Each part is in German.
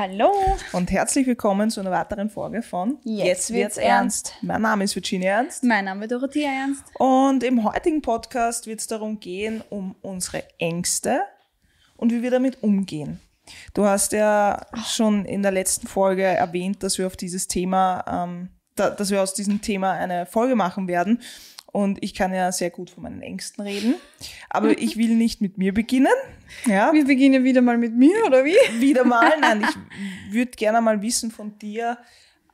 Hallo und herzlich willkommen zu einer weiteren Folge von Jetzt, Jetzt wird's, wird's ernst. ernst. Mein Name ist Virginia Ernst. Mein Name ist Dorothea Ernst. Und im heutigen Podcast wird es darum gehen, um unsere Ängste und wie wir damit umgehen. Du hast ja schon in der letzten Folge erwähnt, dass wir auf dieses Thema, ähm, da, dass wir aus diesem Thema eine Folge machen werden. Und ich kann ja sehr gut von meinen Ängsten reden. Aber ich will nicht mit mir beginnen. Ja. Wir beginnen wieder mal mit mir, oder wie? Wieder mal. Nein, ich würde gerne mal wissen von dir,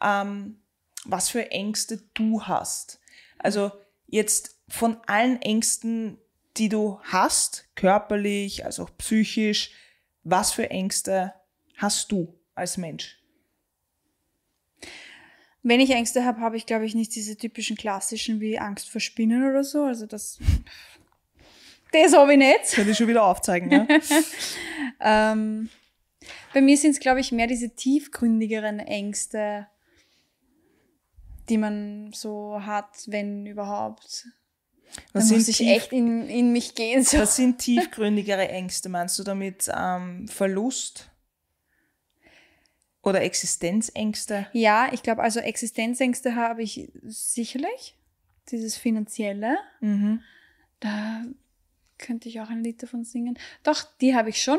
ähm, was für Ängste du hast. Also jetzt von allen Ängsten, die du hast, körperlich, also auch psychisch, was für Ängste hast du als Mensch? Wenn ich Ängste habe, habe ich, glaube ich, nicht diese typischen klassischen wie Angst vor Spinnen oder so. Also das, das habe ich nicht. Könnte ich schon wieder aufzeigen, Ne? ähm, bei mir sind es, glaube ich, mehr diese tiefgründigeren Ängste, die man so hat, wenn überhaupt. Was da muss ich tief, echt in, in mich gehen. So. Was sind tiefgründigere Ängste? Meinst du damit ähm, Verlust? Oder Existenzängste? Ja, ich glaube, also Existenzängste habe ich sicherlich. Dieses Finanzielle. Mhm. Da könnte ich auch ein Lied davon singen. Doch, die habe ich schon.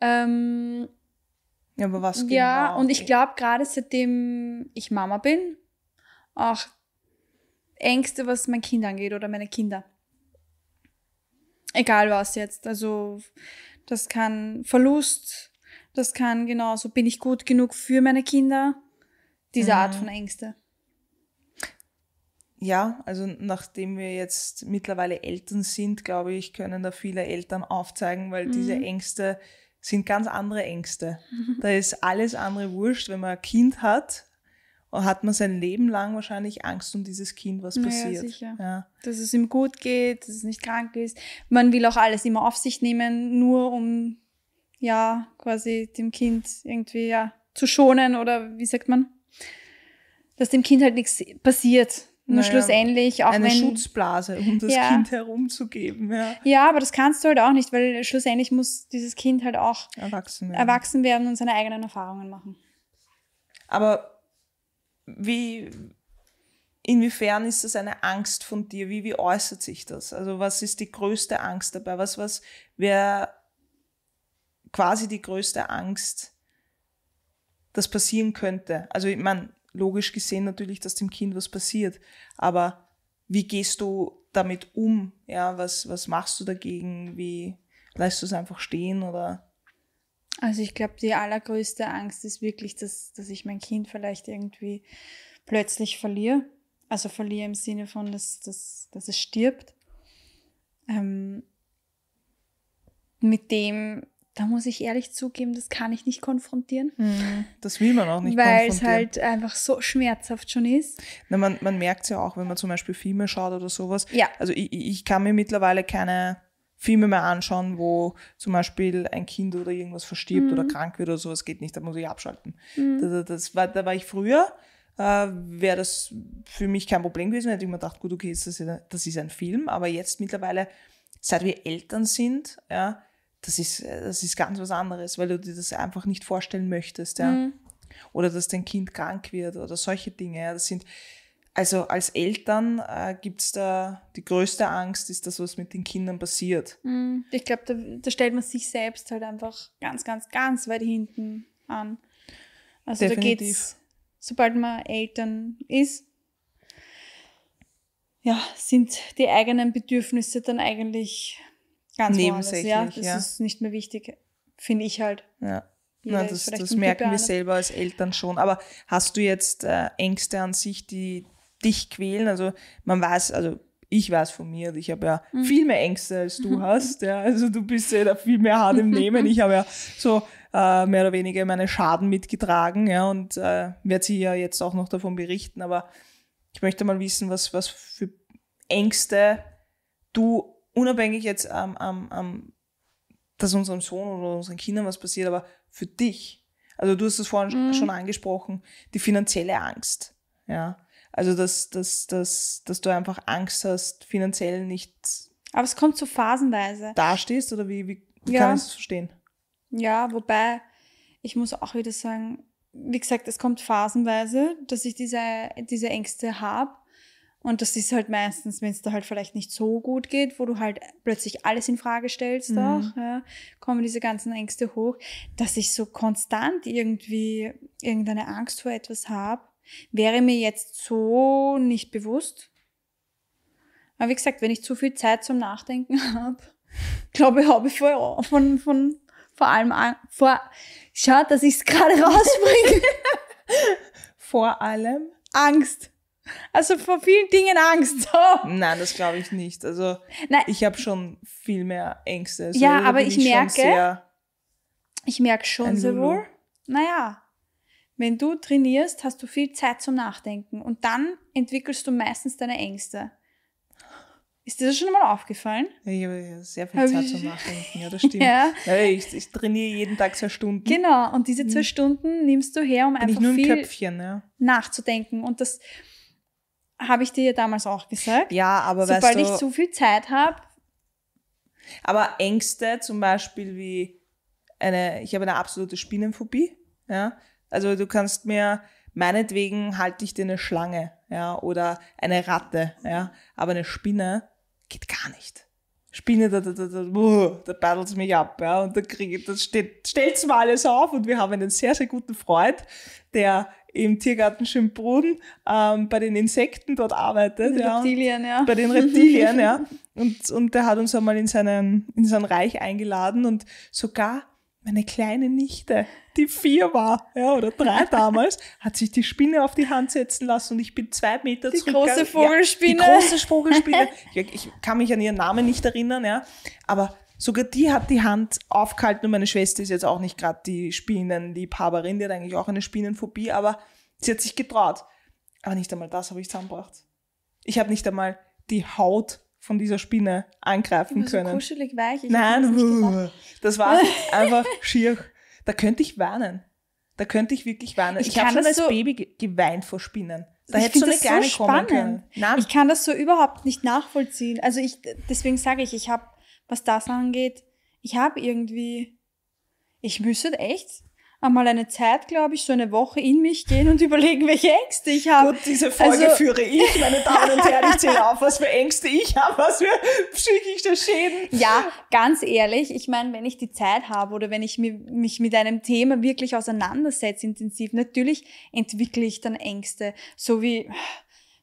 Ähm, ja, aber was genau? Ja, und ich glaube, gerade seitdem ich Mama bin, auch Ängste, was mein Kind angeht oder meine Kinder. Egal was jetzt. Also, das kann Verlust, das kann genauso, bin ich gut genug für meine Kinder? Diese mhm. Art von Ängste. Ja, also nachdem wir jetzt mittlerweile Eltern sind, glaube ich, können da viele Eltern aufzeigen, weil mhm. diese Ängste sind ganz andere Ängste. Da ist alles andere wurscht, wenn man ein Kind hat, hat man sein Leben lang wahrscheinlich Angst um dieses Kind, was passiert. Ja, sicher. Ja. Dass es ihm gut geht, dass es nicht krank ist. Man will auch alles immer auf sich nehmen, nur um ja quasi dem Kind irgendwie ja zu schonen oder wie sagt man, dass dem Kind halt nichts passiert. Nur naja, schlussendlich auch eine wenn, Schutzblase, um das ja, Kind herumzugeben. Ja. ja, aber das kannst du halt auch nicht, weil schlussendlich muss dieses Kind halt auch erwachsen werden, erwachsen werden und seine eigenen Erfahrungen machen. Aber wie, inwiefern ist das eine Angst von dir? Wie, wie äußert sich das? Also was ist die größte Angst dabei? Was, was wäre quasi die größte Angst, das passieren könnte. Also ich meine, logisch gesehen natürlich, dass dem Kind was passiert, aber wie gehst du damit um? Ja, was, was machst du dagegen? Wie lässt du es einfach stehen oder? Also ich glaube, die allergrößte Angst ist wirklich, dass, dass ich mein Kind vielleicht irgendwie plötzlich verliere. Also verliere im Sinne von, dass, dass, dass es stirbt. Ähm, mit dem da muss ich ehrlich zugeben, das kann ich nicht konfrontieren. Mhm. Das will man auch nicht Weil es halt einfach so schmerzhaft schon ist. Na, man man merkt es ja auch, wenn man zum Beispiel Filme schaut oder sowas. Ja. Also ich, ich kann mir mittlerweile keine Filme mehr anschauen, wo zum Beispiel ein Kind oder irgendwas verstirbt mhm. oder krank wird oder sowas geht nicht, da muss ich abschalten. Mhm. Das, das, war, da war ich früher, äh, wäre das für mich kein Problem gewesen, hätte ich mir gedacht, gut, okay, das ist ein Film, aber jetzt mittlerweile, seit wir Eltern sind, ja, das ist, äh, das ist ganz was anderes, weil du dir das einfach nicht vorstellen möchtest, ja. Mhm. Oder dass dein Kind krank wird oder solche Dinge, ja. Das sind, also als Eltern äh, gibt es da die größte Angst, ist das, was mit den Kindern passiert. Mhm. Ich glaube, da, da, stellt man sich selbst halt einfach ganz, ganz, ganz weit hinten an. Also Definitiv. da geht's, sobald man Eltern ist, ja, sind die eigenen Bedürfnisse dann eigentlich Ganz nebensächlich. Ja, das ja. ist nicht mehr wichtig, finde ich halt. Ja. Na, das, das merken wir selber als Eltern schon. Aber hast du jetzt äh, Ängste an sich, die dich quälen? Also man weiß, also ich weiß von mir, ich habe ja mhm. viel mehr Ängste als du hast. Ja. Also du bist ja da viel mehr hart im Nehmen. Ich habe ja so äh, mehr oder weniger meine Schaden mitgetragen ja, und äh, werde sie ja jetzt auch noch davon berichten. Aber ich möchte mal wissen, was, was für Ängste du unabhängig jetzt am, am, am dass unserem Sohn oder unseren Kindern was passiert, aber für dich, also du hast es vorhin mm. schon angesprochen, die finanzielle Angst. Ja. Also dass, dass, dass, dass du einfach Angst hast, finanziell nicht. Aber es kommt so phasenweise. Dastehst oder wie, wie, wie ja. kann ich es verstehen? Ja, wobei, ich muss auch wieder sagen, wie gesagt, es kommt phasenweise, dass ich diese, diese Ängste habe. Und das ist halt meistens, wenn es da halt vielleicht nicht so gut geht, wo du halt plötzlich alles in Frage stellst, mhm. auch, ja, kommen diese ganzen Ängste hoch, dass ich so konstant irgendwie irgendeine Angst vor etwas habe, wäre mir jetzt so nicht bewusst. Aber wie gesagt, wenn ich zu viel Zeit zum Nachdenken habe, glaube ich, habe ich vor, von, von, vor allem an, vor, schau, dass ich es gerade rausbringe. vor allem Angst. Also vor vielen Dingen Angst. Nein, das glaube ich nicht. Also Nein. ich habe schon viel mehr Ängste. Also, ja, aber ich, ich merke, ich merke schon sowohl, naja, wenn du trainierst, hast du viel Zeit zum Nachdenken und dann entwickelst du meistens deine Ängste. Ist dir das schon mal aufgefallen? Ich habe sehr viel Zeit zum Nachdenken, ja, das stimmt. ja. Ich, ich, trainiere jeden Tag zwei Stunden. Genau, und diese zwei hm. Stunden nimmst du her, um Bin einfach nur viel Köpfchen, ja. nachzudenken. Und das, habe ich dir ja damals auch gesagt. Ja, aber Sobald weißt du, ich zu viel Zeit habe. Aber Ängste zum Beispiel wie eine, ich habe eine absolute Spinnenphobie. Ja? Also du kannst mir, meinetwegen halte ich dir eine Schlange ja? oder eine Ratte, ja? aber eine Spinne geht gar nicht. Spinne, da, da, da, da, uh, da paddelt es mich ab. Ja, und da kriege ich, das steht, stellt mal alles auf. Und wir haben einen sehr, sehr guten Freund, der im Tiergarten Schönbrunn ähm, bei den Insekten dort arbeitet. Ja, Reptilien, ja. Bei den Reptilien, ja. Und, und der hat uns einmal in, seinen, in sein Reich eingeladen und sogar meine kleine Nichte, die vier war, ja, oder drei damals, hat sich die Spinne auf die Hand setzen lassen und ich bin zwei Meter die zurückgegangen. Die große Vogelspinne. Ja, die große Vogelspinne. Ich, ich, kann mich an ihren Namen nicht erinnern, ja. Aber sogar die hat die Hand aufgehalten und meine Schwester ist jetzt auch nicht gerade die Spinnenliebhaberin, die hat eigentlich auch eine Spinnenphobie, aber sie hat sich getraut. Aber nicht einmal das habe ich zusammengebracht. Ich habe nicht einmal die Haut von dieser Spinne angreifen können. So kuschelig weich. Ich Nein, uh, das, war einfach schier. Da könnte ich warnen. Da könnte ich wirklich warnen. Ich, ich habe schon als so Baby geweint vor Spinnen. Da hätte so eine kleine so kommen können. Nein. Ich kann das so überhaupt nicht nachvollziehen. Also ich, deswegen sage ich, ich habe, was das angeht, ich habe irgendwie, ich müsste echt einmal eine Zeit, glaube ich, so eine Woche in mich gehen und überlegen, welche Ängste ich habe. Gut, diese Folge also, führe ich, meine Damen und Herren. Ich zähle auf, was für Ängste ich habe, was für psychische Schäden. Ja, ganz ehrlich, ich meine, wenn ich die Zeit habe oder wenn ich mich mit einem Thema wirklich auseinandersetze intensiv, natürlich entwickle ich dann Ängste, so wie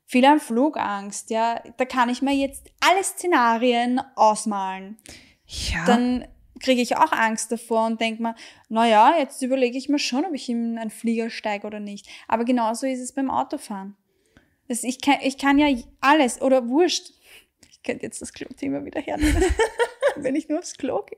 viel an Flugangst, ja, da kann ich mir jetzt alle Szenarien ausmalen. Ja. Dann kriege ich auch Angst davor und denke mir, naja, jetzt überlege ich mir schon, ob ich in einen Flieger steige oder nicht. Aber genauso ist es beim Autofahren. Das, ich, kann, ich kann ja alles oder wurscht. Ich könnte jetzt das Klo-Thema wieder hernehmen, wenn ich nur aufs Klo gehe.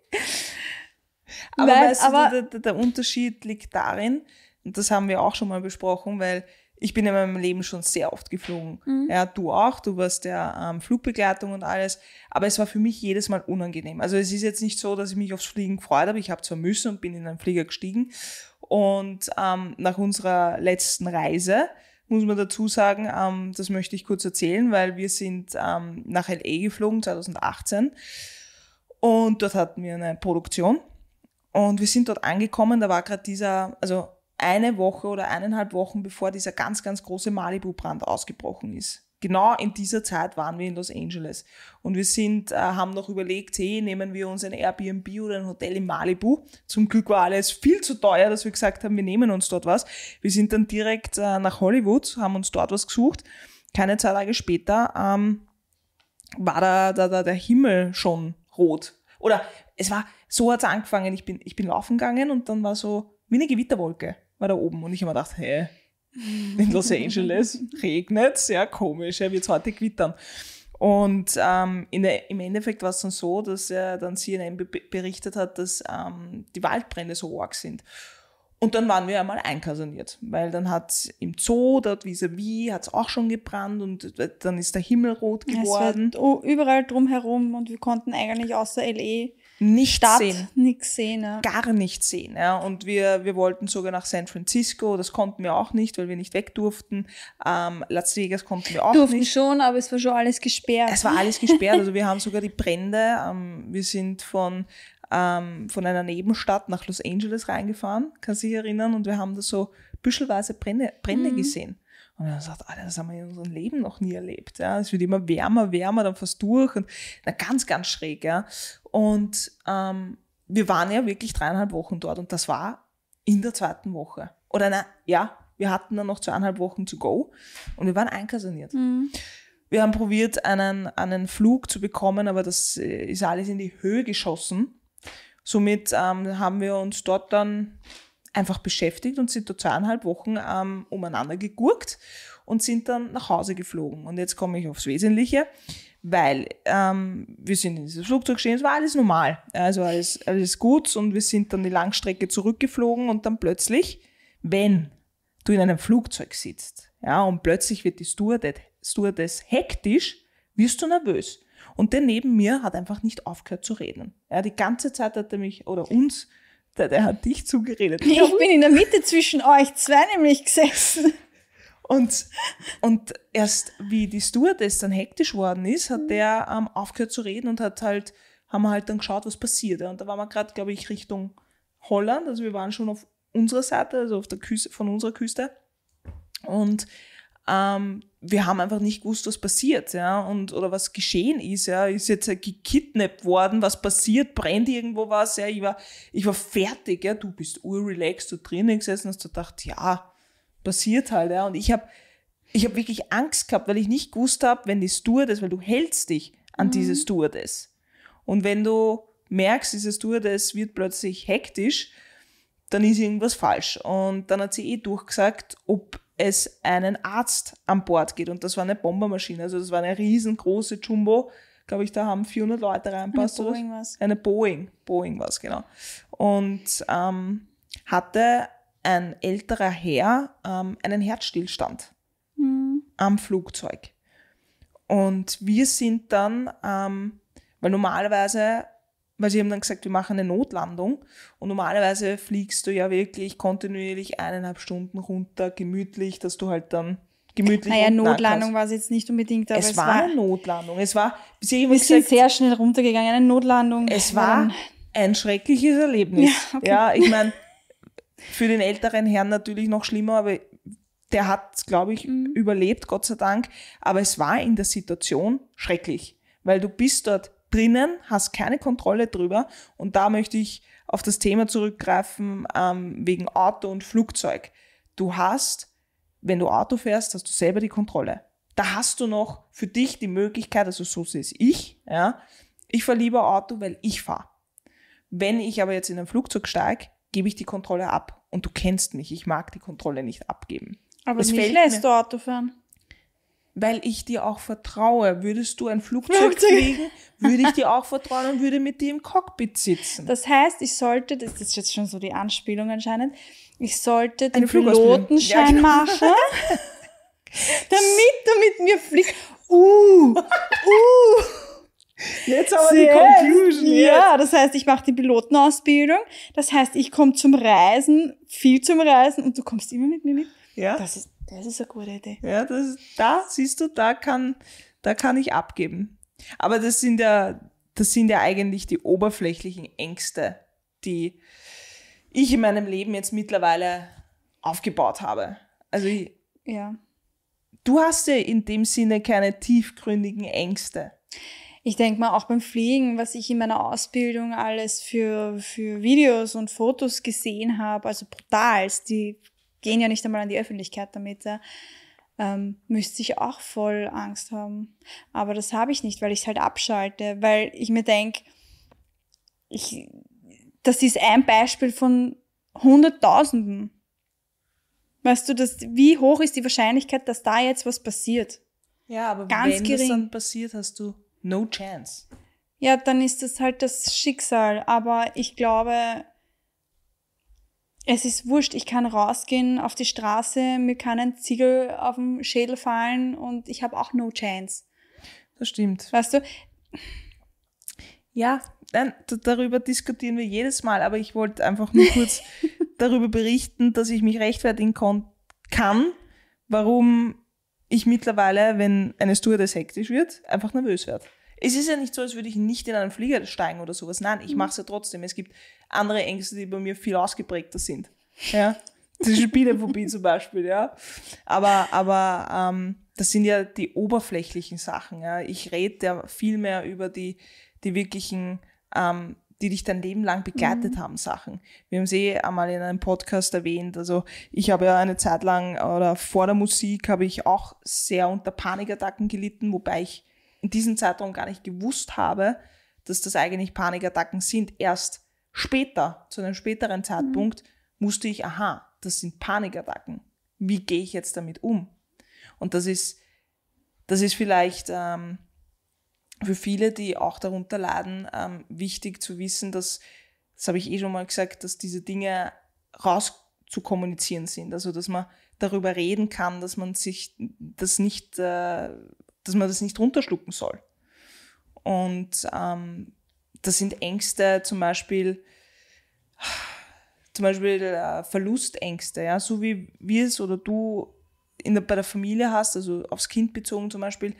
Aber, Nein, weißt du, der, der Unterschied liegt darin, und das haben wir auch schon mal besprochen, weil ich bin in meinem Leben schon sehr oft geflogen. Mhm. Ja, du auch, du warst ja ähm, Flugbegleitung und alles. Aber es war für mich jedes Mal unangenehm. Also es ist jetzt nicht so, dass ich mich aufs Fliegen gefreut habe. Ich habe zwar müssen und bin in einen Flieger gestiegen. Und ähm, nach unserer letzten Reise muss man dazu sagen, ähm, das möchte ich kurz erzählen, weil wir sind ähm, nach LA geflogen 2018 und dort hatten wir eine Produktion und wir sind dort angekommen, da war gerade dieser, also eine Woche oder eineinhalb Wochen, bevor dieser ganz, ganz große Malibu-Brand ausgebrochen ist. Genau in dieser Zeit waren wir in Los Angeles und wir sind, äh, haben noch überlegt, hey, nehmen wir uns ein Airbnb oder ein Hotel in Malibu. Zum Glück war alles viel zu teuer, dass wir gesagt haben, wir nehmen uns dort was. Wir sind dann direkt äh, nach Hollywood, haben uns dort was gesucht. Keine zwei Tage später ähm, war da, da, da der Himmel schon rot. Oder es war, so hat es angefangen, ich bin, ich bin laufen gegangen und dann war so wie eine Gewitterwolke war da oben und ich habe mir gedacht, hä, hey, in Los Angeles regnet es, ja, komisch, ja, wird heute gewittern. Und ähm, der, im Endeffekt war es dann so, dass er dann CNN berichtet hat, dass ähm, die Waldbrände so arg sind. Und dann waren wir einmal einkasaniert, weil dann hat im Zoo, dort vis-à-vis, hat es auch schon gebrannt und dann ist der Himmel rot geworden. Ja, es war, überall drumherum und wir konnten eigentlich außer LE nicht Stadt, sehen. Nichts sehen, ja. Gar nichts sehen. Ja. Und wir, wir wollten sogar nach San Francisco, das konnten wir auch nicht, weil wir nicht weg durften. Ähm, Las Vegas konnten wir auch durften nicht. Durften schon, aber es war schon alles gesperrt. Es war alles gesperrt. Also wir haben sogar die Brände. Ähm, wir sind von ähm, von einer Nebenstadt nach Los Angeles reingefahren, kann sich erinnern, und wir haben da so büschelweise Brände, Brände mhm. gesehen. Und dann sagt, Alter, das haben wir in unserem Leben noch nie erlebt. Ja. Es wird immer wärmer, wärmer, dann fast durch und na, ganz, ganz schräg. Ja. Und ähm, wir waren ja wirklich dreieinhalb Wochen dort und das war in der zweiten Woche. Oder na, ja, wir hatten dann noch zweieinhalb Wochen to go und wir waren einkaserniert. Mhm. Wir haben probiert, einen, einen Flug zu bekommen, aber das äh, ist alles in die Höhe geschossen. Somit ähm, haben wir uns dort dann einfach beschäftigt und sind da zweieinhalb Wochen ähm, umeinander gegurkt und sind dann nach Hause geflogen. Und jetzt komme ich aufs Wesentliche weil ähm, wir sind in dieses Flugzeug stehen, es war alles normal, also alles, alles gut und wir sind dann die Langstrecke zurückgeflogen und dann plötzlich, wenn du in einem Flugzeug sitzt, ja, und plötzlich wird die Stewardess hektisch, wirst du nervös. Und der neben mir hat einfach nicht aufgehört zu reden. Ja, die ganze Zeit hat er mich oder uns, der, der hat dich zugeredet. Ich, ich bin in der Mitte zwischen euch zwei nämlich gesessen. Und, und erst wie die Stewardess dann hektisch worden ist, hat mhm. der ähm, aufgehört zu reden und hat halt, haben wir halt dann geschaut, was passiert. Und da waren wir gerade, glaube ich, Richtung Holland. Also wir waren schon auf unserer Seite, also auf der Küste, von unserer Küste. Und ähm, wir haben einfach nicht gewusst, was passiert, ja, und oder was geschehen ist, ja, ist jetzt gekidnappt worden, was passiert, brennt irgendwo was, ja, ich war, ich war fertig, ja, du bist urrelaxed, du drinnen gesessen hast, du gedacht, ja, passiert halt. Ja. Und ich habe ich hab wirklich Angst gehabt, weil ich nicht gewusst habe, wenn die Stewardess, weil du hältst dich an mhm. diese Stewardess. Und wenn du merkst, diese Stewardess wird plötzlich hektisch, dann ist irgendwas falsch. Und dann hat sie eh durchgesagt, ob es einen Arzt an Bord geht. Und das war eine Bombermaschine, also das war eine riesengroße Jumbo. Glaube ich, da haben 400 Leute reinpasst. Eine Boeing was. Eine Boeing, Boeing was, genau. Und ähm, hatte ein älterer Herr ähm, einen Herzstillstand mhm. am Flugzeug. Und wir sind dann, ähm, weil normalerweise, weil sie haben dann gesagt, wir machen eine Notlandung und normalerweise fliegst du ja wirklich kontinuierlich eineinhalb Stunden runter, gemütlich, dass du halt dann gemütlich. Naja, Notlandung war es jetzt nicht unbedingt, aber es, es war, war, eine Notlandung. Es war, sie wir sind sehr schnell runtergegangen, eine Notlandung. Es war ein schreckliches Erlebnis. Ja, okay. ja ich meine, für den älteren Herrn natürlich noch schlimmer, aber der hat, glaube ich, mhm. überlebt, Gott sei Dank. Aber es war in der Situation schrecklich, weil du bist dort drinnen, hast keine Kontrolle drüber. Und da möchte ich auf das Thema zurückgreifen ähm, wegen Auto und Flugzeug. Du hast, wenn du Auto fährst, hast du selber die Kontrolle. Da hast du noch für dich die Möglichkeit, also so sehe es ich, ja, ich fahre lieber Auto, weil ich fahre. Wenn ich aber jetzt in ein Flugzeug steige, gebe ich die Kontrolle ab. Und du kennst mich, ich mag die Kontrolle nicht abgeben. Aber wie lässt du Auto fahren? Weil ich dir auch vertraue. Würdest du ein Flugzeug, Flugzeug. fliegen, würde ich dir auch vertrauen und würde mit dir im Cockpit sitzen. Das heißt, ich sollte, das ist jetzt schon so die Anspielung anscheinend, ich sollte den Pilotenschein ja, genau. machen, damit du mit mir fliegst. Uh, uh. Jetzt aber yes. die Conclusion. Jetzt. Ja, das heißt, ich mache die Pilotenausbildung. Das heißt, ich komme zum Reisen, viel zum Reisen und du kommst immer mit mir mit. Ja. Das ist, das ist eine gute Idee. Ja, das, da siehst du, da kann, da kann ich abgeben. Aber das sind ja, das sind ja eigentlich die oberflächlichen Ängste, die ich in meinem Leben jetzt mittlerweile aufgebaut habe. Also ich, ja. Du hast ja in dem Sinne keine tiefgründigen Ängste ich denke mal auch beim Fliegen, was ich in meiner Ausbildung alles für, für Videos und Fotos gesehen habe, also brutals, die gehen ja nicht einmal an die Öffentlichkeit damit, ja, ähm, müsste ich auch voll Angst haben. Aber das habe ich nicht, weil ich es halt abschalte, weil ich mir denke, ich, das ist ein Beispiel von Hunderttausenden. Weißt du, das, wie hoch ist die Wahrscheinlichkeit, dass da jetzt was passiert? Ja, aber Ganz wenn gering. das dann passiert, hast du No chance. Ja, dann ist das halt das Schicksal. Aber ich glaube, es ist wurscht. Ich kann rausgehen auf die Straße, mir kann ein Ziegel auf den Schädel fallen und ich habe auch no chance. Das stimmt. Weißt du? Ja, nein, darüber diskutieren wir jedes Mal, aber ich wollte einfach nur kurz darüber berichten, dass ich mich rechtfertigen kann, warum ich mittlerweile, wenn eine Stewardess hektisch wird, einfach nervös werde. Es ist ja nicht so, als würde ich nicht in einen Flieger steigen oder sowas. Nein, ich mhm. mache es ja trotzdem. Es gibt andere Ängste, die bei mir viel ausgeprägter sind. Ja, die Spielephobie zum Beispiel, ja. Aber, aber ähm, das sind ja die oberflächlichen Sachen. Ja. Ich rede ja viel mehr über die, die wirklichen ähm, die dich dein Leben lang begleitet mhm. haben, Sachen. Wir haben sie eh einmal in einem Podcast erwähnt. Also ich habe ja eine Zeit lang oder vor der Musik habe ich auch sehr unter Panikattacken gelitten, wobei ich in diesem Zeitraum gar nicht gewusst habe, dass das eigentlich Panikattacken sind. Erst später, zu einem späteren mhm. Zeitpunkt, mhm. musste ich, aha, das sind Panikattacken. Wie gehe ich jetzt damit um? Und das ist, das ist vielleicht ähm, für viele, die auch darunter leiden, ähm, wichtig zu wissen, dass, das habe ich eh schon mal gesagt, dass diese Dinge rauszukommunizieren sind. Also dass man darüber reden kann, dass man sich das nicht, äh, dass man das nicht runterschlucken soll. Und ähm, das sind Ängste, zum Beispiel, zum Beispiel äh, Verlustängste, ja, so wie wir es oder du in der, bei der Familie hast, also aufs Kind bezogen zum Beispiel,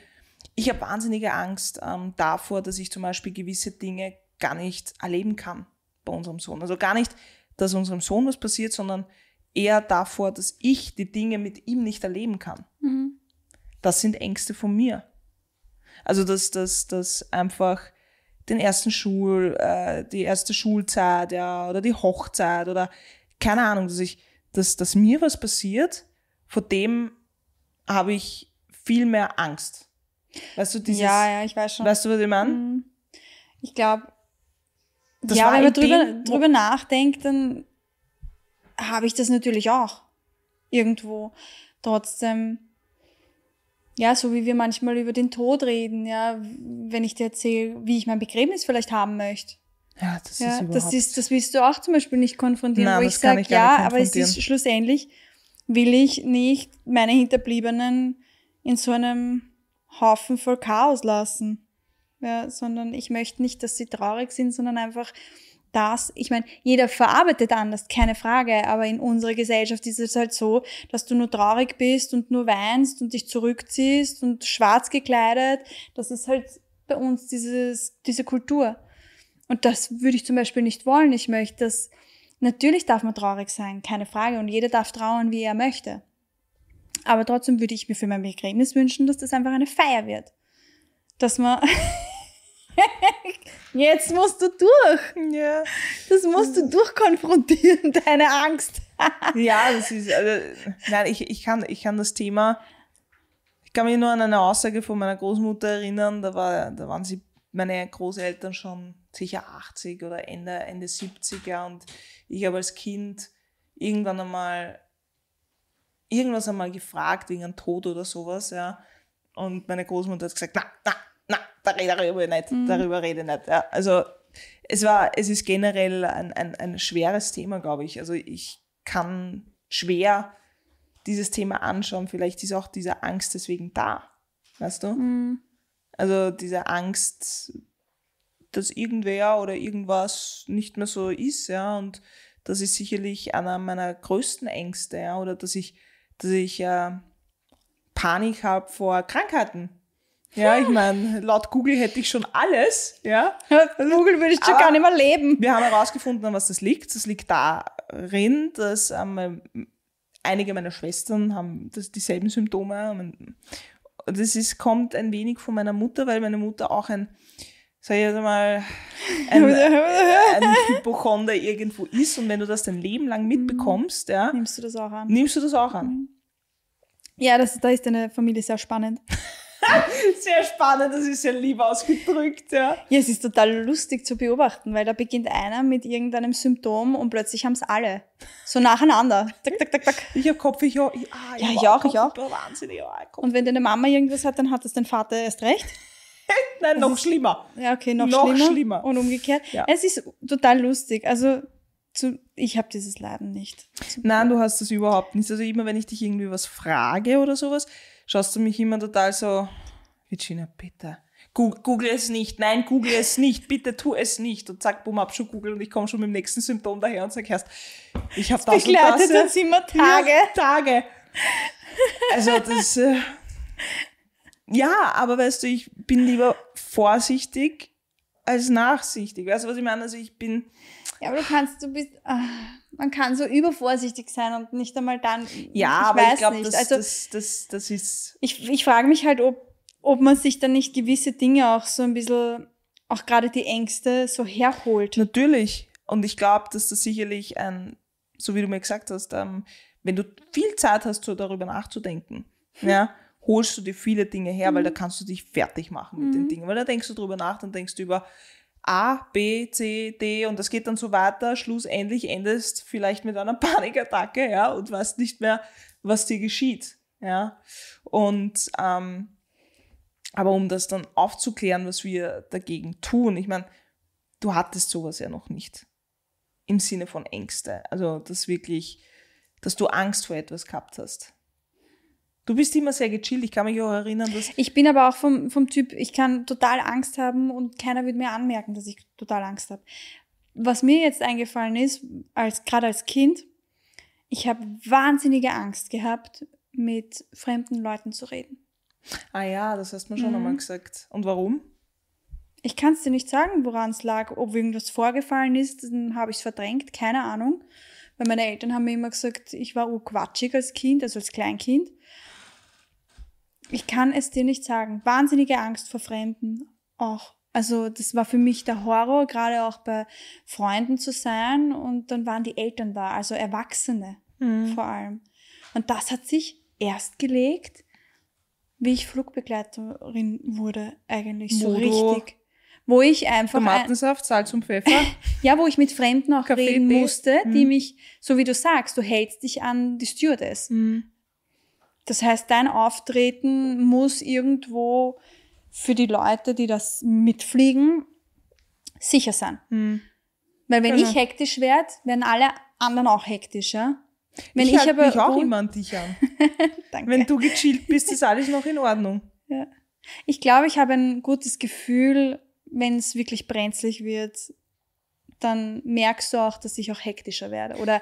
ich habe wahnsinnige Angst ähm, davor, dass ich zum Beispiel gewisse Dinge gar nicht erleben kann bei unserem Sohn. Also gar nicht, dass unserem Sohn was passiert, sondern eher davor, dass ich die Dinge mit ihm nicht erleben kann. Mhm. Das sind Ängste von mir. Also dass das dass einfach den ersten Schul, äh, die erste Schulzeit, ja, oder die Hochzeit oder keine Ahnung, dass ich, dass, dass mir was passiert, vor dem habe ich viel mehr Angst. Weißt du, dieses. Ja, ja, ich weiß schon. Weißt du, was ich meine? Mhm. Ich glaube. Ja, wenn man drüber, drüber nachdenkt, dann habe ich das natürlich auch. Irgendwo. Trotzdem. Ja, so wie wir manchmal über den Tod reden, ja, wenn ich dir erzähle, wie ich mein Begräbnis vielleicht haben möchte. Ja, das ja, ist überhaupt... Das, ist, das willst du auch zum Beispiel nicht konfrontieren, Nein, wo ich sage, ja, aber es ist schlussendlich, will ich nicht meine Hinterbliebenen in so einem Haufen voll Chaos lassen. Ja, sondern ich möchte nicht, dass sie traurig sind, sondern einfach das, ich meine, jeder verarbeitet anders, keine Frage, aber in unserer Gesellschaft ist es halt so, dass du nur traurig bist und nur weinst und dich zurückziehst und schwarz gekleidet. Das ist halt bei uns dieses, diese Kultur. Und das würde ich zum Beispiel nicht wollen. Ich möchte, dass natürlich darf man traurig sein, keine Frage, und jeder darf trauern, wie er möchte. Aber trotzdem würde ich mir für mein Begräbnis wünschen, dass das einfach eine Feier wird. Dass man. Jetzt musst du durch. Ja. Das musst du durchkonfrontieren, deine Angst. ja, das ist. Also, nein, ich, ich, kann, ich kann das Thema. Ich kann mich nur an eine Aussage von meiner Großmutter erinnern. Da, war, da waren sie, meine Großeltern schon sicher 80 oder Ende, Ende 70er. Und ich habe als Kind irgendwann einmal irgendwas einmal gefragt wegen einem Tod oder sowas, ja. Und meine Großmutter hat gesagt, na, na, na, darüber nicht, mhm. darüber rede nicht. Ja. Also es war, es ist generell ein, ein, ein schweres Thema, glaube ich. Also ich kann schwer dieses Thema anschauen. Vielleicht ist auch diese Angst deswegen da. Weißt du? Mhm. Also diese Angst, dass irgendwer oder irgendwas nicht mehr so ist, ja. Und das ist sicherlich einer meiner größten Ängste, ja. Oder dass ich dass ich äh, Panik habe vor Krankheiten. Ja, ich meine, laut Google hätte ich schon alles. Ja. Google würde ich schon gar nicht mehr leben. Wir haben herausgefunden, an was das liegt. Das liegt darin, dass ähm, einige meiner Schwestern haben das, dieselben Symptome. haben. Das ist, kommt ein wenig von meiner Mutter, weil meine Mutter auch ein sag ich jetzt mal, ein, äh, ein Hypochonder irgendwo ist und wenn du das dein Leben lang mhm. mitbekommst, ja, nimmst du das auch an. Nimmst du das auch an. Mhm. Ja, das, da ist deine Familie sehr spannend. sehr spannend, das ist ja lieb ausgedrückt, ja. Ja, es ist total lustig zu beobachten, weil da beginnt einer mit irgendeinem Symptom und plötzlich haben es alle. So nacheinander. Tack, tack, tack, tack. Ich hab Kopf, ich, auch. Ah, ich ja, ich auch, ich auch. Wahnsinnig, oh, Kopf. Und wenn deine Mama irgendwas hat, dann hat das dein Vater erst recht. Nein, noch ist, schlimmer. Ja, okay, noch, noch schlimmer. schlimmer. Und umgekehrt. Ja. Es ist total lustig. Also zu, ich habe dieses Laden nicht. Nein, du hast das überhaupt nicht. Also immer, wenn ich dich irgendwie was frage oder sowas, schaust du mich immer total so, Virginia, bitte. Google es nicht, nein, google es nicht, bitte tu es nicht. Und zack, bumm, ab schon Google und ich komme schon mit dem nächsten Symptom daher und sag erst, ich habe das, das begleitet und das. uns immer Tage. Tage. Also das... Äh, ja, aber weißt du, ich bin lieber vorsichtig als nachsichtig. Weißt du, was ich meine? Also ich bin. Ja, aber du kannst, du bist. Ach, man kann so übervorsichtig sein und nicht einmal dann. Ja, ich aber weiß ich glaube, das, also, das, das, das ist. Ich, ich frage mich halt, ob, ob man sich dann nicht gewisse Dinge auch so ein bisschen, auch gerade die Ängste so herholt. Natürlich. Und ich glaube, dass das sicherlich ein, so wie du mir gesagt hast, ähm, wenn du viel Zeit hast, so darüber nachzudenken, ja, holst du dir viele Dinge her, mhm. weil da mhm. kannst du dich fertig machen mit mhm. den Dingen. Weil da denkst du drüber nach, dann denkst du über A, B, C, D und das geht dann so weiter. Schlussendlich endest vielleicht mit einer Panikattacke, ja, und weißt nicht mehr, was dir geschieht, ja. Und, ähm, aber um das dann aufzuklären, was wir dagegen tun, ich meine, du hattest sowas ja noch nicht. Im Sinne von Ängste. Also, dass wirklich, dass du Angst vor etwas gehabt hast. Du bist immer sehr gechillt, ich kann mich auch erinnern, dass. Ich bin aber auch vom, vom Typ, ich kann total Angst haben und keiner wird mir anmerken, dass ich total Angst habe. Was mir jetzt eingefallen ist, als, gerade als Kind, ich habe wahnsinnige Angst gehabt, mit fremden Leuten zu reden. Ah ja, das hast du mir schon mhm. einmal gesagt. Und warum? Ich kann es dir nicht sagen, woran es lag, ob irgendwas vorgefallen ist, dann habe ich es verdrängt, keine Ahnung. Weil meine Eltern haben mir immer gesagt, ich war urquatschig als Kind, also als Kleinkind. Ich kann es dir nicht sagen. Wahnsinnige Angst vor Fremden auch. Also das war für mich der Horror, gerade auch bei Freunden zu sein. Und dann waren die Eltern da, also Erwachsene mhm. vor allem. Und das hat sich erst gelegt, wie ich Flugbegleiterin wurde, eigentlich so richtig. Wo ich einfach. Tomatensaft, ein Salz und Pfeffer. ja, wo ich mit Fremden auch Kaffee, reden Tee. musste, die mhm. mich, so wie du sagst, du hältst dich an die Stewardess. Mhm. Das heißt, dein Auftreten muss irgendwo für die Leute, die das mitfliegen, sicher sein. Mhm. Weil wenn genau. ich hektisch werde, werden alle anderen auch hektisch, ja? Wenn ich, ich halt mich auch immer an dich an. wenn du gechillt bist, ist alles noch in Ordnung. Ja. Ich glaube, ich habe ein gutes Gefühl, wenn es wirklich brenzlig wird, dann merkst du auch, dass ich auch hektischer werde. Oder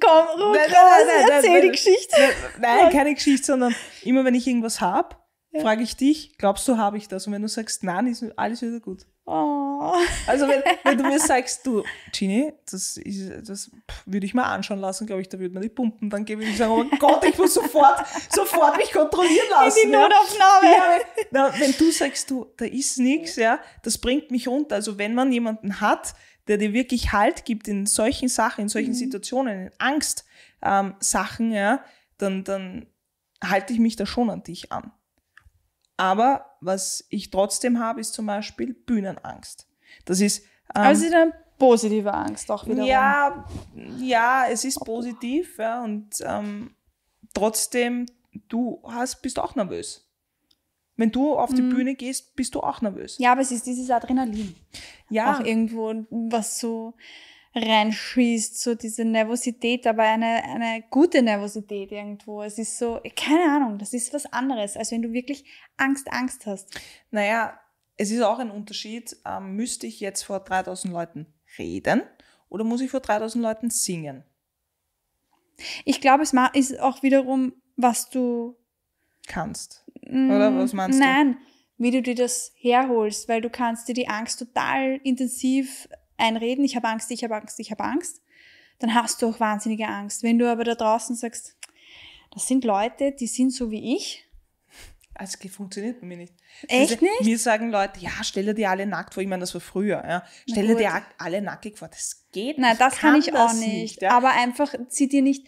Komm, Ruhe, nein, also nein, nein, erzähl die Geschichte. Nein, keine Geschichte, sondern immer wenn ich irgendwas habe, ja. frage ich dich, glaubst du, habe ich das? Und wenn du sagst, nein, ist alles wieder gut. Oh. Also wenn, wenn du mir sagst, du, Gini, das, ist, das würde ich mal anschauen lassen, glaube ich, da würde man die pumpen, dann gebe ich sagen, oh Gott, ich muss sofort, sofort mich kontrollieren lassen. In die Notaufnahme. Ja, wenn, na, wenn du sagst, du, da ist nichts, ja, das bringt mich runter. Also wenn man jemanden hat, der dir wirklich Halt gibt in solchen Sachen, in solchen mhm. Situationen, in Angst-Sachen, ähm, ja, dann, dann halte ich mich da schon an dich an. Aber was ich trotzdem habe, ist zum Beispiel Bühnenangst. Das ist. Ähm, also dann positive Angst auch wieder. Ja, ja, es ist positiv ja, und ähm, trotzdem, du hast, bist auch nervös. Wenn du auf die mhm. Bühne gehst, bist du auch nervös. Ja, aber es ist dieses Adrenalin. Ja. Auch irgendwo was so reinschießt, so diese Nervosität, aber eine, eine gute Nervosität irgendwo. Es ist so, keine Ahnung, das ist was anderes, als wenn du wirklich Angst, Angst hast. Naja, es ist auch ein Unterschied, ähm, müsste ich jetzt vor 3000 Leuten reden oder muss ich vor 3000 Leuten singen? Ich glaube, es ist auch wiederum, was du kannst. Mm, Oder was meinst Nein, du? Nein, wie du dir das herholst, weil du kannst dir die Angst total intensiv einreden. Ich habe Angst, ich habe Angst, ich habe Angst. Dann hast du auch wahnsinnige Angst. Wenn du aber da draußen sagst, das sind Leute, die sind so wie ich. Es ah, funktioniert bei mir nicht. Echt also, nicht? Mir sagen Leute, ja, stelle dir alle nackt vor. Ich meine, das war früher. Ja. Stelle dir alle nackig vor. Das geht Nein, nicht. Nein, das kann, ich auch nicht. nicht ja. Aber einfach zieh dir nicht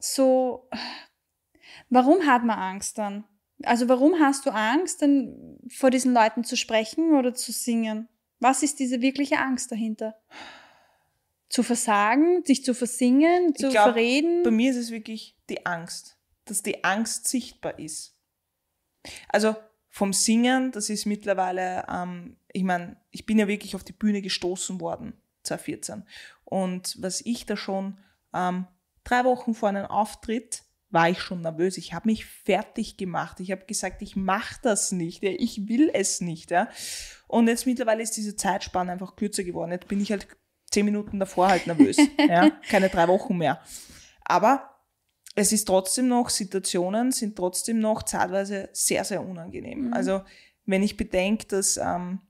so Warum hat man Angst dann? Also warum hast du Angst, denn vor diesen Leuten zu sprechen oder zu singen? Was ist diese wirkliche Angst dahinter? Zu versagen, sich zu versingen, zu glaub, verreden? Bei mir ist es wirklich die Angst, dass die Angst sichtbar ist. Also vom Singen, das ist mittlerweile, ähm, ich meine, ich bin ja wirklich auf die Bühne gestoßen worden, 2014. Und was ich da schon ähm, drei Wochen vor einem Auftritt war ich schon nervös. Ich habe mich fertig gemacht. Ich habe gesagt, ich mache das nicht. Ja, ich will es nicht. Ja. Und jetzt mittlerweile ist diese Zeitspanne einfach kürzer geworden. Jetzt bin ich halt zehn Minuten davor halt nervös. ja. Keine drei Wochen mehr. Aber es ist trotzdem noch, Situationen sind trotzdem noch zeitweise sehr, sehr unangenehm. Mhm. Also wenn ich bedenke, dass ähm,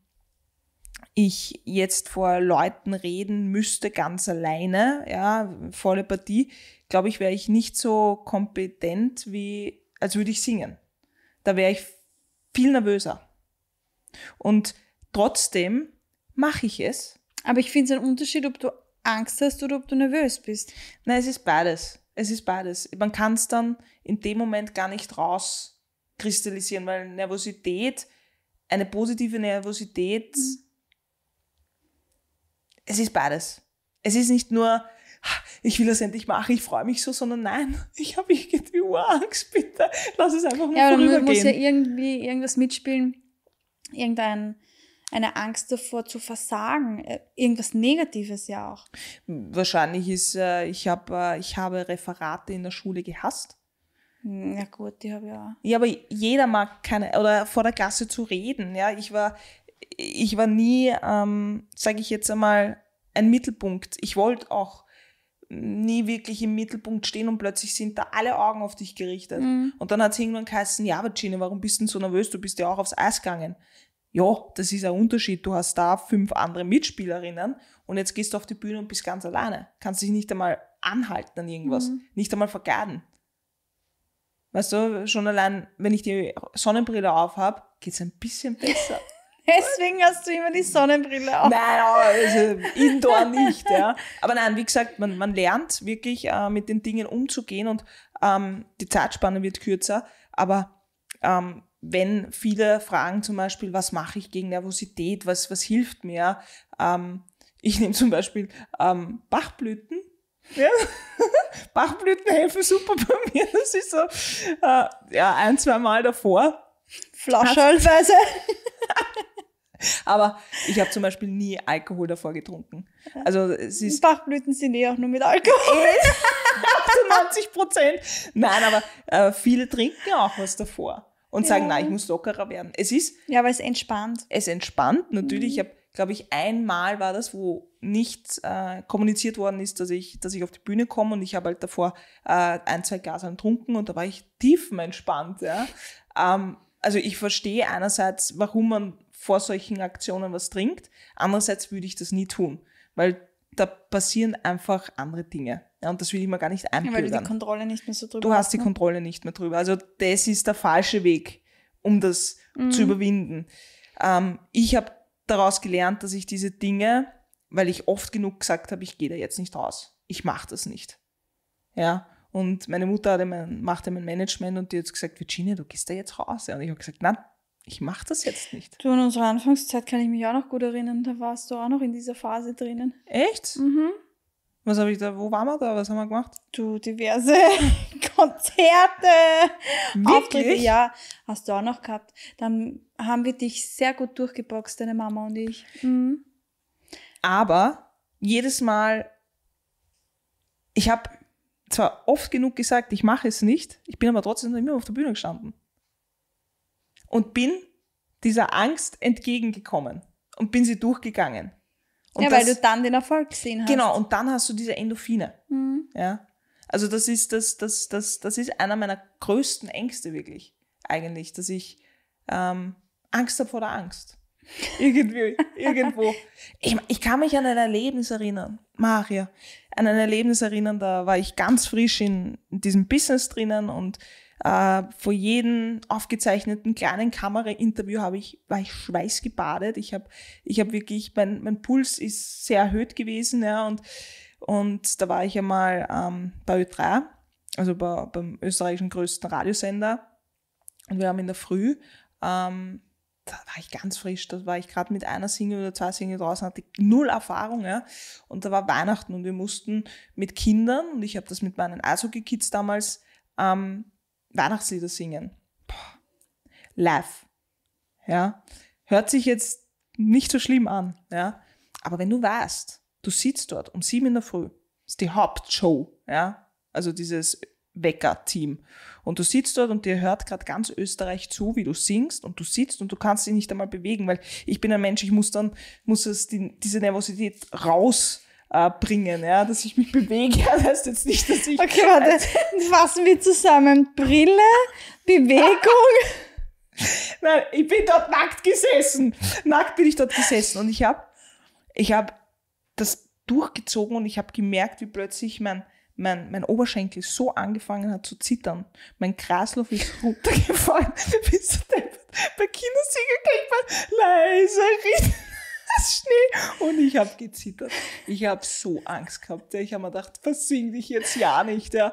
ich jetzt vor Leuten reden müsste, ganz alleine, ja, volle Partie, glaube ich, wäre ich nicht so kompetent wie, als würde ich singen. Da wäre ich viel nervöser. Und trotzdem mache ich es. Aber ich finde es einen Unterschied, ob du Angst hast oder ob du nervös bist. Nein, es ist beides. Es ist beides. Man kann es dann in dem Moment gar nicht rauskristallisieren, weil Nervosität, eine positive Nervosität, mhm es ist beides. Es ist nicht nur, ich will das endlich machen, ich freue mich so, sondern nein, ich habe irgendwie Angst, bitte, lass es einfach mal ja, vorübergehen. Ja, muss ja irgendwie irgendwas mitspielen, irgendein eine Angst davor zu versagen, äh, irgendwas Negatives ja auch. Wahrscheinlich ist, äh, ich, hab, äh, ich habe Referate in der Schule gehasst. Hm, ja gut, die habe ich auch. Ja, aber jeder mag keine, oder vor der Klasse zu reden, ja. Ich war, ich war nie, ähm, sage ich jetzt einmal, ein Mittelpunkt. Ich wollte auch nie wirklich im Mittelpunkt stehen und plötzlich sind da alle Augen auf dich gerichtet. Mhm. Und dann hat es irgendwann geheißen, ja, aber Gina, warum bist du denn so nervös? Du bist ja auch aufs Eis gegangen. Ja, das ist ein Unterschied. Du hast da fünf andere Mitspielerinnen und jetzt gehst du auf die Bühne und bist ganz alleine. Kannst dich nicht einmal anhalten an irgendwas, mhm. nicht einmal vergaden. Weißt du, schon allein, wenn ich die Sonnenbrille aufhab, geht es ein bisschen besser. Deswegen hast du immer die Sonnenbrille auf. Nein, also indoor nicht. Ja. Aber nein, wie gesagt, man, man lernt wirklich äh, mit den Dingen umzugehen und ähm, die Zeitspanne wird kürzer. Aber ähm, wenn viele fragen zum Beispiel, was mache ich gegen Nervosität, was, was hilft mir? Ähm, ich nehme zum Beispiel ähm, Bachblüten. Ja. Bachblüten helfen super bei mir. Das ist so äh, ja, ein, zwei Mal davor. Flaschenweise. Aber ich habe zum Beispiel nie Alkohol davor getrunken. Also es ist Fachblüten sind eh auch nur mit Alkohol. 98 eh? Prozent. Nein, aber äh, viele trinken auch was davor und ja. sagen, nein, ich muss lockerer werden. Es ist. Ja, aber es entspannt. Es entspannt natürlich. Mhm. Ich habe, glaube ich, einmal war das, wo nicht äh, kommuniziert worden ist, dass ich, dass ich auf die Bühne komme und ich habe halt davor äh, ein, zwei Gläser getrunken und da war ich tiefenentspannt. Ja? Ähm, also ich verstehe einerseits, warum man vor solchen Aktionen was trinkt. Andererseits würde ich das nie tun, weil da passieren einfach andere Dinge. Ja, und das will ich mir gar nicht einbilden. Ja, weil du die Kontrolle nicht mehr so drüber Du hast, die ne? Kontrolle nicht mehr drüber. Also das ist der falsche Weg, um das mhm. zu überwinden. Ähm, ich habe daraus gelernt, dass ich diese Dinge, weil ich oft genug gesagt habe, ich gehe da jetzt nicht raus. Ich mache das nicht. Ja. Und meine Mutter hatte mein, machte mein Management und die hat gesagt, Virginia, du gehst da jetzt raus. und ich habe gesagt, nein, ich mache das jetzt nicht. Du, in unserer Anfangszeit kann ich mich auch noch gut erinnern, da warst du auch noch in dieser Phase drinnen. Echt? Mhm. Was habe ich da, wo waren wir da, was haben wir gemacht? Du, diverse Konzerte, Wirklich? ja, hast du auch noch gehabt. Dann haben wir dich sehr gut durchgeboxt, deine Mama und ich. Mhm. Aber jedes Mal, ich habe zwar oft genug gesagt, ich mache es nicht, ich bin aber trotzdem immer auf der Bühne gestanden und bin dieser Angst entgegengekommen und bin sie durchgegangen. Und ja, weil das, du dann den Erfolg gesehen hast. Genau, und dann hast du diese Endorphine. Mhm. Ja. Also das ist das, das, das, das ist einer meiner größten Ängste wirklich, eigentlich, dass ich ähm, Angst habe vor der Angst. Irgendwie, irgendwo. Ich, ich kann mich an ein Erlebnis erinnern, Maria, an ein Erlebnis erinnern, da war ich ganz frisch in, in diesem Business drinnen und äh, vor jedem aufgezeichneten kleinen Kamerainterview habe ich, war ich schweißgebadet. Ich habe ich hab wirklich, mein, mein Puls ist sehr erhöht gewesen. Ja, und, und da war ich einmal ähm, bei Ö3, also bei, beim österreichischen größten Radiosender. Und wir haben in der Früh ähm, da war ich ganz frisch, da war ich gerade mit einer Single oder zwei Single draußen, hatte null Erfahrung, ja. Und da war Weihnachten und wir mussten mit Kindern, und ich habe das mit meinen Eishockey-Kids damals ähm, Weihnachtslieder singen. Boah. Live. Ja. Hört sich jetzt nicht so schlimm an. Ja. Aber wenn du weißt, du sitzt dort um sieben in der Früh, ist die Hauptshow, ja, also dieses Wecker-Team. Und du sitzt dort und dir hört gerade ganz Österreich zu, wie du singst und du sitzt und du kannst dich nicht einmal bewegen, weil ich bin ein Mensch, ich muss dann, muss es die, diese Nervosität raus äh, bringen, ja, dass ich mich bewege. Das heißt jetzt nicht, dass ich. Okay, warte, fassen wir zusammen. Brille, Bewegung. Nein, ich bin dort nackt gesessen. Nackt bin ich dort gesessen und ich habe ich hab das durchgezogen und ich habe gemerkt, wie plötzlich mein, mein, mein Oberschenkel so angefangen hat zu zittern. Mein Kreislauf ist runtergefallen. Bist du deppert? Bei Kindersingen kriegt man leise reden das Schnee. Und ich habe gezittert. Ich habe so Angst gehabt. Ich habe mir gedacht, versing dich jetzt ja nicht. Ja.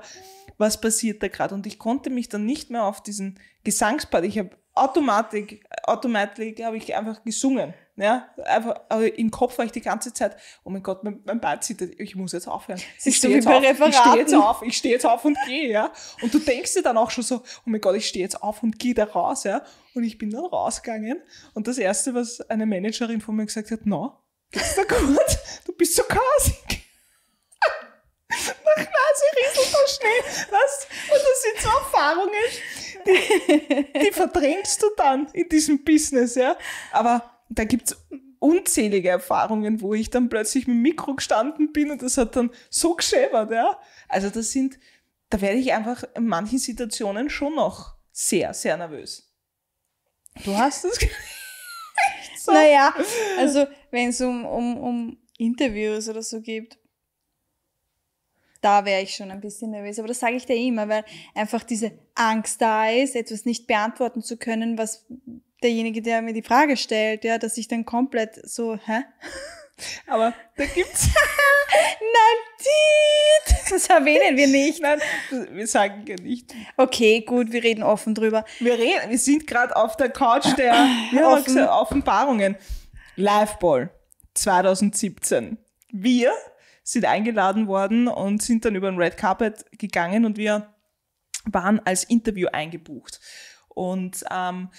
Was passiert da gerade? Und ich konnte mich dann nicht mehr auf diesen Gesangspart. Ich habe automatisch, automatisch habe ich einfach gesungen. Ja, einfach im Kopf war ich die ganze Zeit, oh mein Gott, mein, mein Bein zittert, ich muss jetzt aufhören. ich stehe jetzt, auf, ich steh jetzt auf, ich stehe jetzt auf und gehe, ja. Und du denkst dir dann auch schon so, oh mein Gott, ich stehe jetzt auf und gehe da raus, ja. Und ich bin dann rausgegangen und das Erste, was eine Managerin von mir gesagt hat, na, no, geht's dir gut? Du bist so kasig. Nach Nase rieselt der Schnee. Weißt? Und das sind so Erfahrungen, die, die verdrängst du dann in diesem Business, ja. Aber da gibt es unzählige Erfahrungen, wo ich dann plötzlich mit dem Mikro gestanden bin und das hat dann so geschäbert, ja. Also das sind, da werde ich einfach in manchen Situationen schon noch sehr, sehr nervös. Du hast es so. Naja, also wenn es um, um, um Interviews oder so geht, da wäre ich schon ein bisschen nervös. Aber das sage ich dir immer, weil einfach diese Angst da ist, etwas nicht beantworten zu können, was derjenige, der mir die Frage stellt, ja, dass ich dann komplett so, hä? Aber da gibt's. Nein, das erwähnen wir nicht. Nein, wir sagen ja nicht. Okay, gut, wir reden offen drüber. Wir reden, wir sind gerade auf der Couch der ja, gesagt, Offenbarungen. Liveball 2017. Wir sind eingeladen worden und sind dann über den Red Carpet gegangen und wir waren als Interview eingebucht. Und ähm,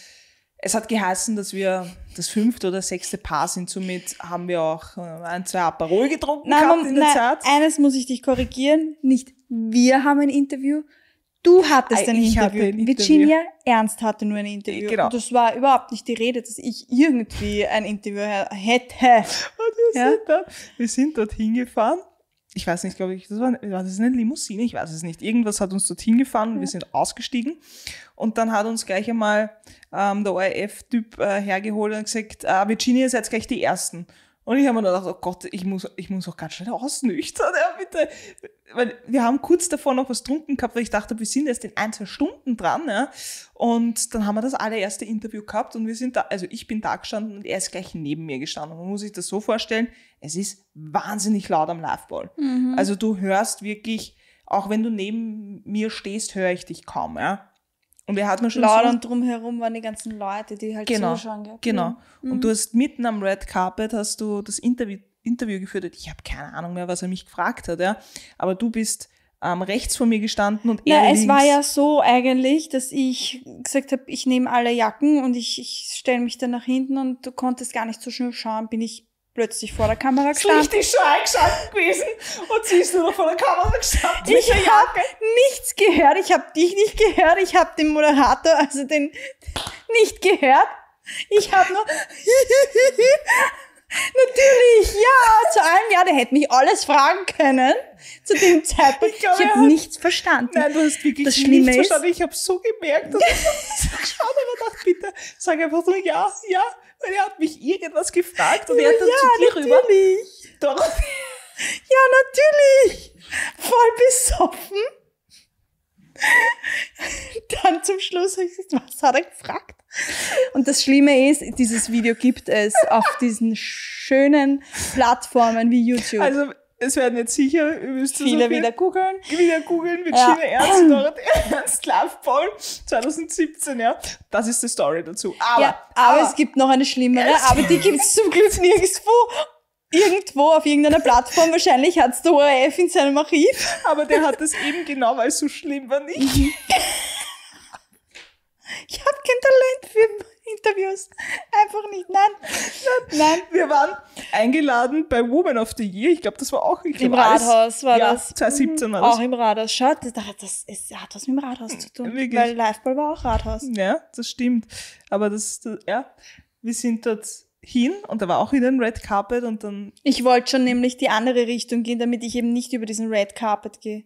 es hat geheißen, dass wir das fünfte oder sechste Paar sind. Somit haben wir auch äh, ein, zwei Aperol getrunken nein, gehabt in der nein, Zeit. Eines muss ich dich korrigieren. Nicht wir haben ein Interview. Du hattest ein, Interview. Hatte ein Interview. Virginia Ernst hatte nur ein Interview. Genau. Und das war überhaupt nicht die Rede, dass ich irgendwie ein Interview hätte. Und wir, ja? sind, dort, wir sind dort hingefahren ich weiß nicht, glaube ich, das war, war das eine Limousine, ich weiß es nicht. Irgendwas hat uns dorthin gefahren und wir sind ausgestiegen. Und dann hat uns gleich einmal ähm, der ORF-Typ äh, hergeholt und gesagt, äh, Virginia, ihr seid gleich die Ersten. Und ich habe mir gedacht, oh Gott, ich muss, ich muss auch ganz schnell ausnüchtern, ja, bitte. Weil wir haben kurz davor noch was getrunken gehabt, weil ich dachte, wir sind erst in ein, zwei Stunden dran, ja. Und dann haben wir das allererste Interview gehabt und wir sind da, also ich bin da gestanden und er ist gleich neben mir gestanden. Man muss sich das so vorstellen, es ist wahnsinnig laut am Liveball. Mhm. Also du hörst wirklich, auch wenn du neben mir stehst, höre ich dich kaum, ja. Und wir hatten schon Laut und drumherum waren die ganzen Leute, die halt genau, zuschauen. Gell? Genau. Mhm. Und du hast mitten am Red Carpet hast du das Interview, Interview geführt. Ich habe keine Ahnung mehr, was er mich gefragt hat. Ja. Aber du bist ähm, rechts von mir gestanden und er Ja, es war ja so eigentlich, dass ich gesagt habe, ich nehme alle Jacken und ich, ich stelle mich dann nach hinten und du konntest gar nicht so schnell schauen, bin ich plötzlich vor der Kamera gestanden. Richtig schreien gestanden gewesen und sie ist nur noch vor der Kamera gestanden. Ich habe nichts gehört, ich habe dich nicht gehört, ich habe den Moderator, also den nicht gehört. Ich habe nur Natürlich, ja, zu allem, ja, der hätte mich alles fragen können. Zu dem Zeitpunkt. Ich, ich habe nichts verstanden. Nein, du hast wirklich das nichts verstanden. Ich habe so gemerkt, dass ich so geschaut habe und gedacht, bitte, sag einfach nur ja, ja, und er hat mich irgendwas gefragt und ja, er hat dann ja, zu dir natürlich. rüber. Doch. Ja, natürlich. Voll besoffen. Dann zum Schluss habe ich gesagt, was hat er gefragt? Und das Schlimme ist, dieses Video gibt es auf diesen schönen Plattformen wie YouTube. Also es werden jetzt sicher übelst viele so wieder googeln. Wieder googeln mit ja. Schiene Ernst, Dorot Ernst, Love Paul 2017, ja. Das ist die Story dazu. Aber, ja, aber, aber es gibt noch eine schlimmere, aber die gibt es zum Glück nirgendwo. Irgendwo auf irgendeiner Plattform, wahrscheinlich hat es der ORF in seinem Archiv. Aber der hat es eben genau, weil es so schlimm war, nicht. ich habe kein Talent für Interviews einfach nicht. Nein, nein. Wir waren eingeladen bei Woman of the Year. Ich glaube, das war auch ich Im glaub, Rathaus war ja, das. 2017 war das. Auch im Rathaus. Schaut, das, das, das, hat was mit dem Rathaus zu tun. Wirklich? Weil Liveball war auch Rathaus. Ja, das stimmt. Aber das, das ja, wir sind dort hin und da war auch wieder ein Red Carpet und dann. Ich wollte schon nämlich die andere Richtung gehen, damit ich eben nicht über diesen Red Carpet gehe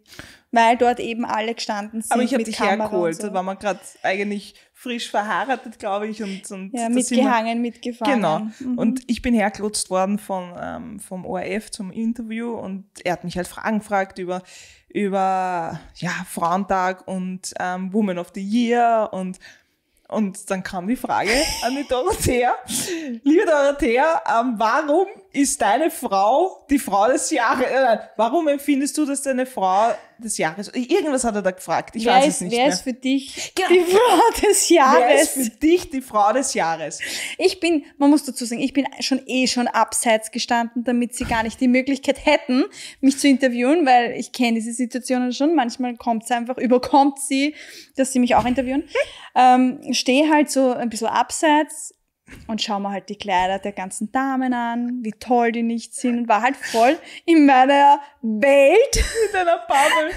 weil dort eben alle gestanden sind. Aber ich habe dich Kamera hergeholt, so. da war man gerade eigentlich frisch verheiratet, glaube ich. Und, und ja, mitgehangen, mitgefahren. Genau. Mhm. Und ich bin hergelotst worden von, ähm, vom ORF zum Interview und er hat mich halt Fragen gefragt über, über ja, Frauentag und ähm, Woman of the Year und und dann kam die Frage an die Dorothea. Liebe Dorothea, ähm, warum ist deine Frau die Frau des Jahres? Nein, äh, warum empfindest du, dass deine Frau des Jahres? Irgendwas hat er da gefragt. Ich wer weiß ist, es nicht. Wer mehr. ist für dich genau. die Frau des Jahres? Wer ist für dich die Frau des Jahres? Ich bin, man muss dazu sagen, ich bin schon eh schon abseits gestanden, damit sie gar nicht die Möglichkeit hätten, mich zu interviewen, weil ich kenne diese Situationen schon. Manchmal kommt es einfach, überkommt sie, dass sie mich auch interviewen. ähm, Stehe halt so ein bisschen abseits und schaue mir halt die Kleider der ganzen Damen an, wie toll die nicht sind und war halt voll in meiner Welt. In deiner Bubble.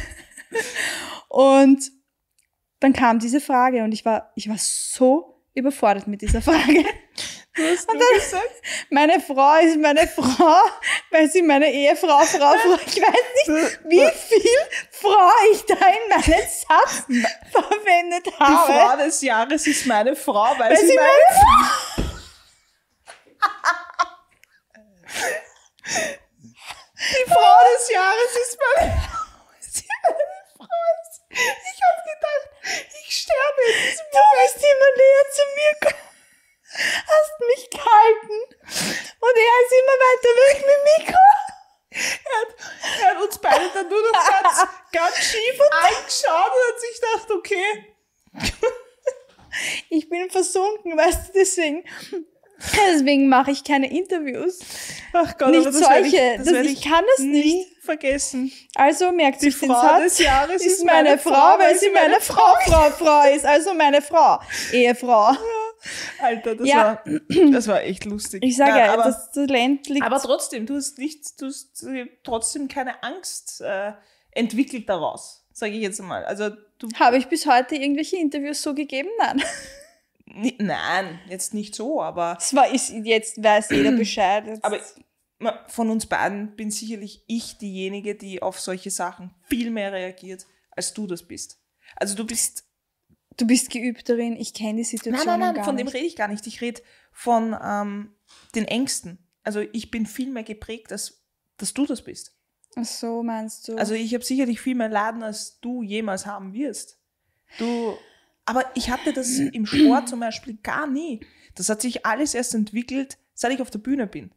Und dann kam diese Frage und ich war, ich war so überfordert mit dieser Frage. Du hast und dann, gesagt? meine Frau ist meine Frau, weil sie meine Ehefrau, Frau, Frau. Ich weiß nicht, wie viel Frau ich da in meinen Satz verwendet habe. Die Frau des Jahres ist meine Frau, weil, weil sie, meine, meine Frau. Die Frau des Jahres ist meine Frau. Ich hab gedacht, ich sterbe Du bist immer näher zu mir gekommen. Hast mich gehalten. Und er ist immer weiter weg mit Mikro. Er hat, er hat uns beide dann nur noch ganz, ganz schief und angeschaut und hat sich gedacht, okay. Ich bin versunken, weißt du, deswegen deswegen mache ich keine Interviews. Ach Gott, nicht aber das solche. Ich, das, das ich, ich, kann das nicht vergessen. Also merkt die sich Frau Satz. Des Jahres ist, meine, Frau, Frau, weil sie meine, meine Frau, Frau, Frau ist. Also meine Frau, Ehefrau. Ja. Alter, das, ja. war, das war echt lustig. Ich sage ja, das Talent liegt. Aber trotzdem, du hast, nicht, du hast äh, trotzdem keine Angst äh, entwickelt daraus, sage ich jetzt mal. Also, Habe ich bis heute irgendwelche Interviews so gegeben? Nein. Nein, jetzt nicht so, aber. Es ist, jetzt weiß jeder Bescheid. Jetzt. Aber von uns beiden bin sicherlich ich diejenige, die auf solche Sachen viel mehr reagiert, als du das bist. Also du bist. Du bist geübt darin, ich kenne die Situation. Nein, nein, nein, von nicht. dem rede ich gar nicht. Ich rede von ähm, den Ängsten. Also ich bin viel mehr geprägt, als dass du das bist. Ach so, meinst du? Also ich habe sicherlich viel mehr Laden, als du jemals haben wirst. Du aber ich hatte das im Sport zum Beispiel gar nie. Das hat sich alles erst entwickelt, seit ich auf der Bühne bin.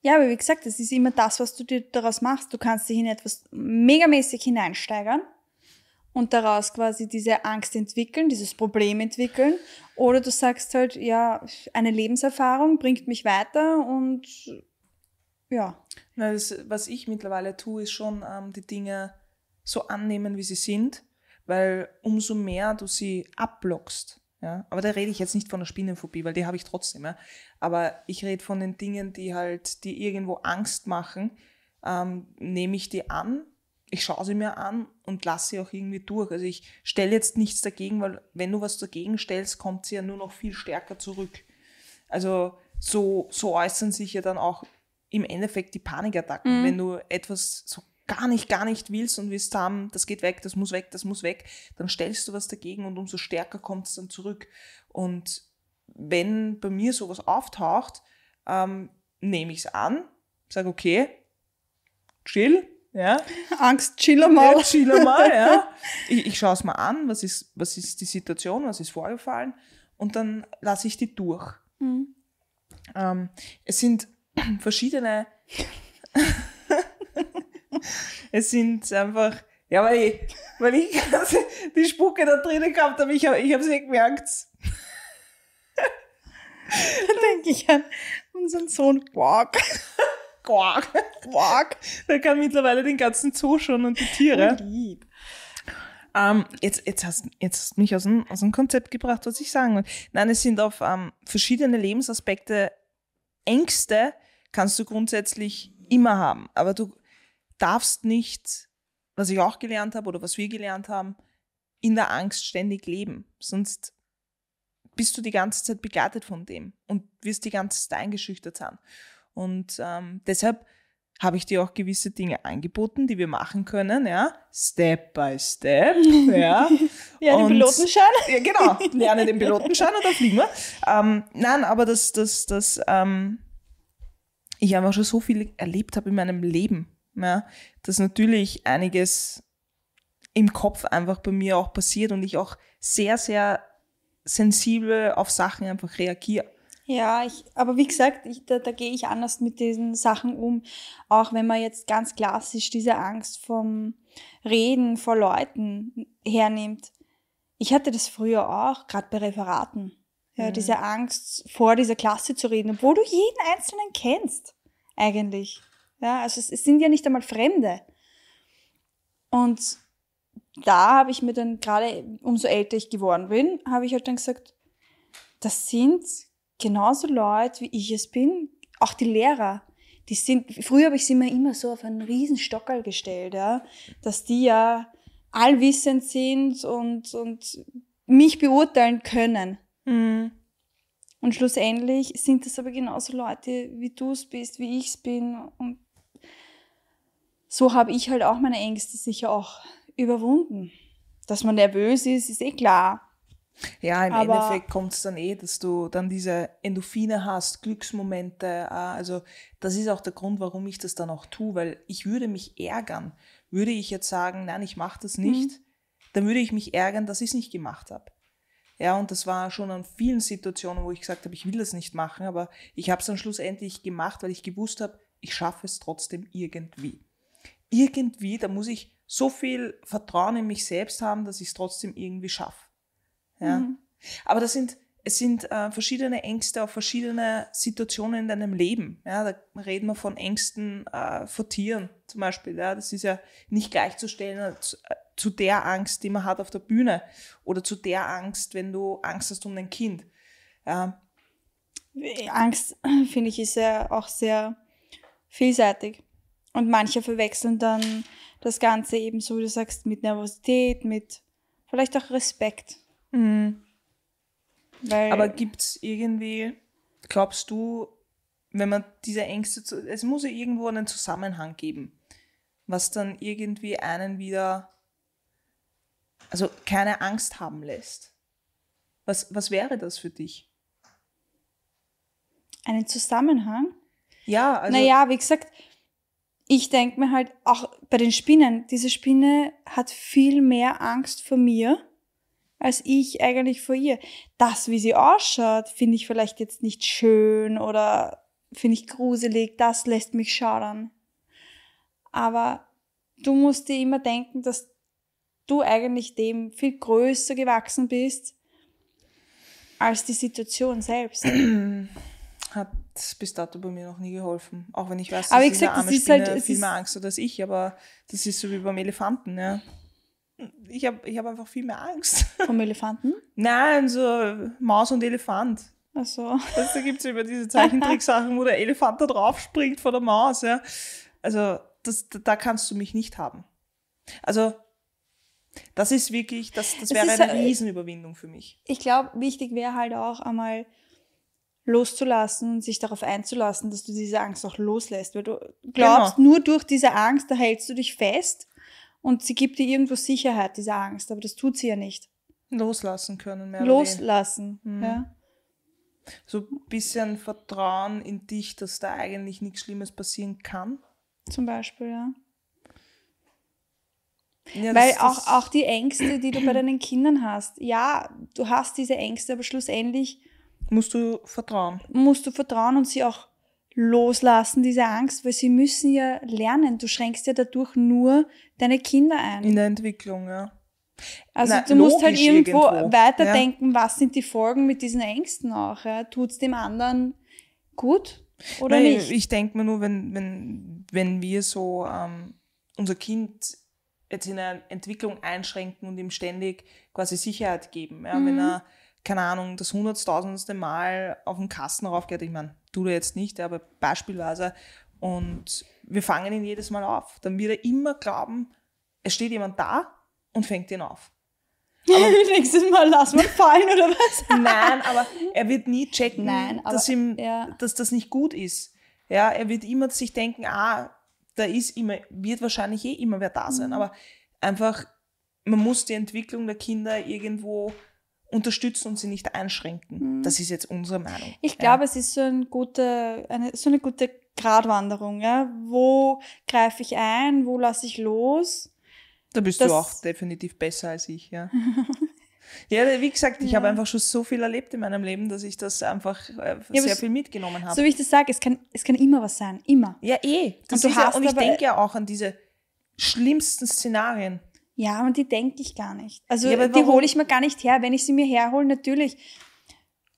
Ja, aber wie gesagt, das ist immer das, was du dir daraus machst. Du kannst dich in etwas megamäßig hineinsteigern und daraus quasi diese Angst entwickeln, dieses Problem entwickeln. Oder du sagst halt, ja, eine Lebenserfahrung bringt mich weiter und ja. Na, das, was ich mittlerweile tue, ist schon ähm, die Dinge so annehmen, wie sie sind weil umso mehr du sie abblockst, ja, aber da rede ich jetzt nicht von der Spinnenphobie, weil die habe ich trotzdem, ja. Aber ich rede von den Dingen, die halt, die irgendwo Angst machen, ähm, nehme ich die an, ich schaue sie mir an und lasse sie auch irgendwie durch. Also ich stelle jetzt nichts dagegen, weil wenn du was dagegen stellst, kommt sie ja nur noch viel stärker zurück. Also so, so äußern sich ja dann auch im Endeffekt die Panikattacken, mhm. wenn du etwas so gar nicht, gar nicht willst und willst haben, das geht weg, das muss weg, das muss weg, dann stellst du was dagegen und umso stärker kommt es dann zurück. Und wenn bei mir sowas auftaucht, ähm, nehme ich es an, sage, okay, chill, ja. Angst, chill mal. Ja, chill mal, ja. Ich, ich schaue es mal an, was ist, was ist die Situation, was ist vorgefallen und dann lasse ich die durch. Mhm. Ähm, es sind verschiedene es sind einfach, ja, weil ich, weil ich die Spucke da drinnen gehabt habe, ich, habe es nicht gemerkt. da denke ich an unseren Sohn Quark. Quark. Quark. Der kann mittlerweile den ganzen Zoo schon und die Tiere. Oh, lieb. Um, ähm, jetzt, jetzt, hast, jetzt hast du mich aus dem, aus dem Konzept gebracht, was ich sagen will. Nein, es sind auf um, ähm, verschiedene Lebensaspekte Ängste kannst du grundsätzlich immer haben. Aber du, darfst nicht, was ich auch gelernt habe oder was wir gelernt haben, in der Angst ständig leben. Sonst bist du die ganze Zeit begleitet von dem und wirst die ganze Zeit eingeschüchtert sein. Und ähm, deshalb habe ich dir auch gewisse Dinge angeboten, die wir machen können, ja, Step by Step, ja. ja, den Pilotenschein. Ja, genau, lerne den Pilotenschein und dann fliegen wir. Ähm, nein, aber das, das, das, ähm, ich einfach schon so viel erlebt habe in meinem Leben ja, dass natürlich einiges im Kopf einfach bei mir auch passiert und ich auch sehr, sehr sensibel auf Sachen einfach reagiere. Ja, ich, aber wie gesagt, ich, da, da gehe ich anders mit diesen Sachen um. Auch wenn man jetzt ganz klassisch diese Angst vom Reden vor Leuten hernimmt. Ich hatte das früher auch, gerade bei Referaten. Ja, mhm. Diese Angst, vor dieser Klasse zu reden, obwohl du jeden Einzelnen kennst, eigentlich. Ja, also es, es sind ja nicht einmal Fremde. Und da habe ich mir dann gerade, umso älter ich geworden bin, habe ich halt dann gesagt, das sind genauso Leute, wie ich es bin, auch die Lehrer. Die sind, früher habe ich sie mir immer so auf einen riesen Stockerl gestellt, ja, dass die ja allwissend sind und, und mich beurteilen können. Mhm. Und schlussendlich sind das aber genauso Leute, wie du es bist, wie ich es bin. Und so habe ich halt auch meine Ängste sicher auch überwunden. Dass man nervös ist, ist eh klar. Ja, im Aber Endeffekt kommt es dann eh, dass du dann diese Endorphine hast, Glücksmomente. Äh, also das ist auch der Grund, warum ich das dann auch tue, weil ich würde mich ärgern. Würde ich jetzt sagen, nein, ich mache das nicht, mhm. dann würde ich mich ärgern, dass ich es nicht gemacht habe. Ja, und das war schon an vielen Situationen, wo ich gesagt habe, ich will das nicht machen, aber ich habe es dann schlussendlich gemacht, weil ich gewusst habe, ich schaffe es trotzdem irgendwie irgendwie, da muss ich so viel Vertrauen in mich selbst haben, dass ich es trotzdem irgendwie schaffe. Ja? Mhm. Aber das sind, es sind äh, verschiedene Ängste auf verschiedene Situationen in deinem Leben. Ja? Da reden wir von Ängsten äh, vor Tieren zum Beispiel. Ja? Das ist ja nicht gleichzustellen als, äh, äh, zu der Angst, die man hat auf der Bühne oder zu der Angst, wenn du Angst hast um dein Kind. Ja. Angst, finde ich, ist ja auch sehr vielseitig. Und manche verwechseln dann das Ganze eben so, wie du sagst, mit Nervosität, mit vielleicht auch Respekt. Mhm. Aber gibt es irgendwie, glaubst du, wenn man diese Ängste, zu, es muss ja irgendwo einen Zusammenhang geben, was dann irgendwie einen wieder, also keine Angst haben lässt. Was, was wäre das für dich? Einen Zusammenhang? Ja, also. Naja, wie gesagt, ich denke mir halt auch bei den Spinnen, diese Spinne hat viel mehr Angst vor mir als ich eigentlich vor ihr. Das, wie sie ausschaut, finde ich vielleicht jetzt nicht schön oder finde ich gruselig, das lässt mich schaudern. Aber du musst dir immer denken, dass du eigentlich dem viel größer gewachsen bist als die Situation selbst. Hat das ist bis dato bei mir noch nie geholfen. Auch wenn ich weiß, dass aber ich gesagt, eine arme das Spinne ist halt, viel mehr Angst hat als ich, aber das ist so wie beim Elefanten, ja. Ich habe ich hab einfach viel mehr Angst. Vom Elefanten? Nein, so Maus und Elefant. Ach so. Das, da gibt es über diese Zeichentricksachen, wo der Elefant da drauf springt vor der Maus, ja. Also, das, da kannst du mich nicht haben. Also, das ist wirklich, das, das wäre eine halt- Riesenüberwindung für mich. Ich glaube, wichtig wäre halt auch einmal, loszulassen und sich darauf einzulassen, dass du diese Angst auch loslässt. Weil du genau. glaubst, genau. nur durch diese Angst da hältst du dich fest und sie gibt dir irgendwo Sicherheit, diese Angst, aber das tut sie ja nicht. Loslassen können, mehr Loslassen, mhm. ja. So ein bisschen Vertrauen in dich, dass da eigentlich nichts Schlimmes passieren kann. Zum Beispiel, ja. ja Weil auch, auch die Ängste, die du bei deinen Kindern hast, ja, du hast diese Ängste, aber schlussendlich Musst du vertrauen. Musst du vertrauen und sie auch loslassen, diese Angst, weil sie müssen ja lernen. Du schränkst ja dadurch nur deine Kinder ein. In der Entwicklung, ja. Also Nein, du musst halt irgendwo, irgendwo. weiterdenken, ja. was sind die Folgen mit diesen Ängsten auch. Ja? Tut es dem anderen gut oder Nein, nicht? Ich denke mir nur, wenn, wenn, wenn wir so ähm, unser Kind jetzt in der Entwicklung einschränken und ihm ständig quasi Sicherheit geben, ja? Mhm. wenn er keine Ahnung, das hunderttausendste Mal auf den Kasten raufgeht. Ich meine, du da jetzt nicht, aber beispielsweise. Und wir fangen ihn jedes Mal auf. Dann wird er immer glauben, es steht jemand da und fängt ihn auf. Aber Nächstes Mal lass mal fallen oder was? Nein, aber er wird nie checken, Nein, aber, dass, ihm, ja. dass das nicht gut ist. Ja, er wird immer sich denken, ah, da ist immer, wird wahrscheinlich eh immer wer da sein. Mhm. Aber einfach, man muss die Entwicklung der Kinder irgendwo unterstützen und sie nicht einschränken. Mhm. Das ist jetzt unsere Meinung. Ich ja. glaube, es ist so, ein gute, eine, so eine gute Gratwanderung. Ja? Wo greife ich ein? Wo lasse ich los? Da bist das du auch definitiv besser als ich, ja. ja, wie gesagt, ich ja. habe einfach schon so viel erlebt in meinem Leben, dass ich das einfach äh, ja, sehr viel mitgenommen habe. So wie ich das sage, es kann, es kann immer was sein, immer. Ja, eh. Das und, du hast ja, und ich denke ja auch an diese schlimmsten Szenarien. Ja, und die denke ich gar nicht. Also ja, die hole ich mir gar nicht her. Wenn ich sie mir herhole, natürlich.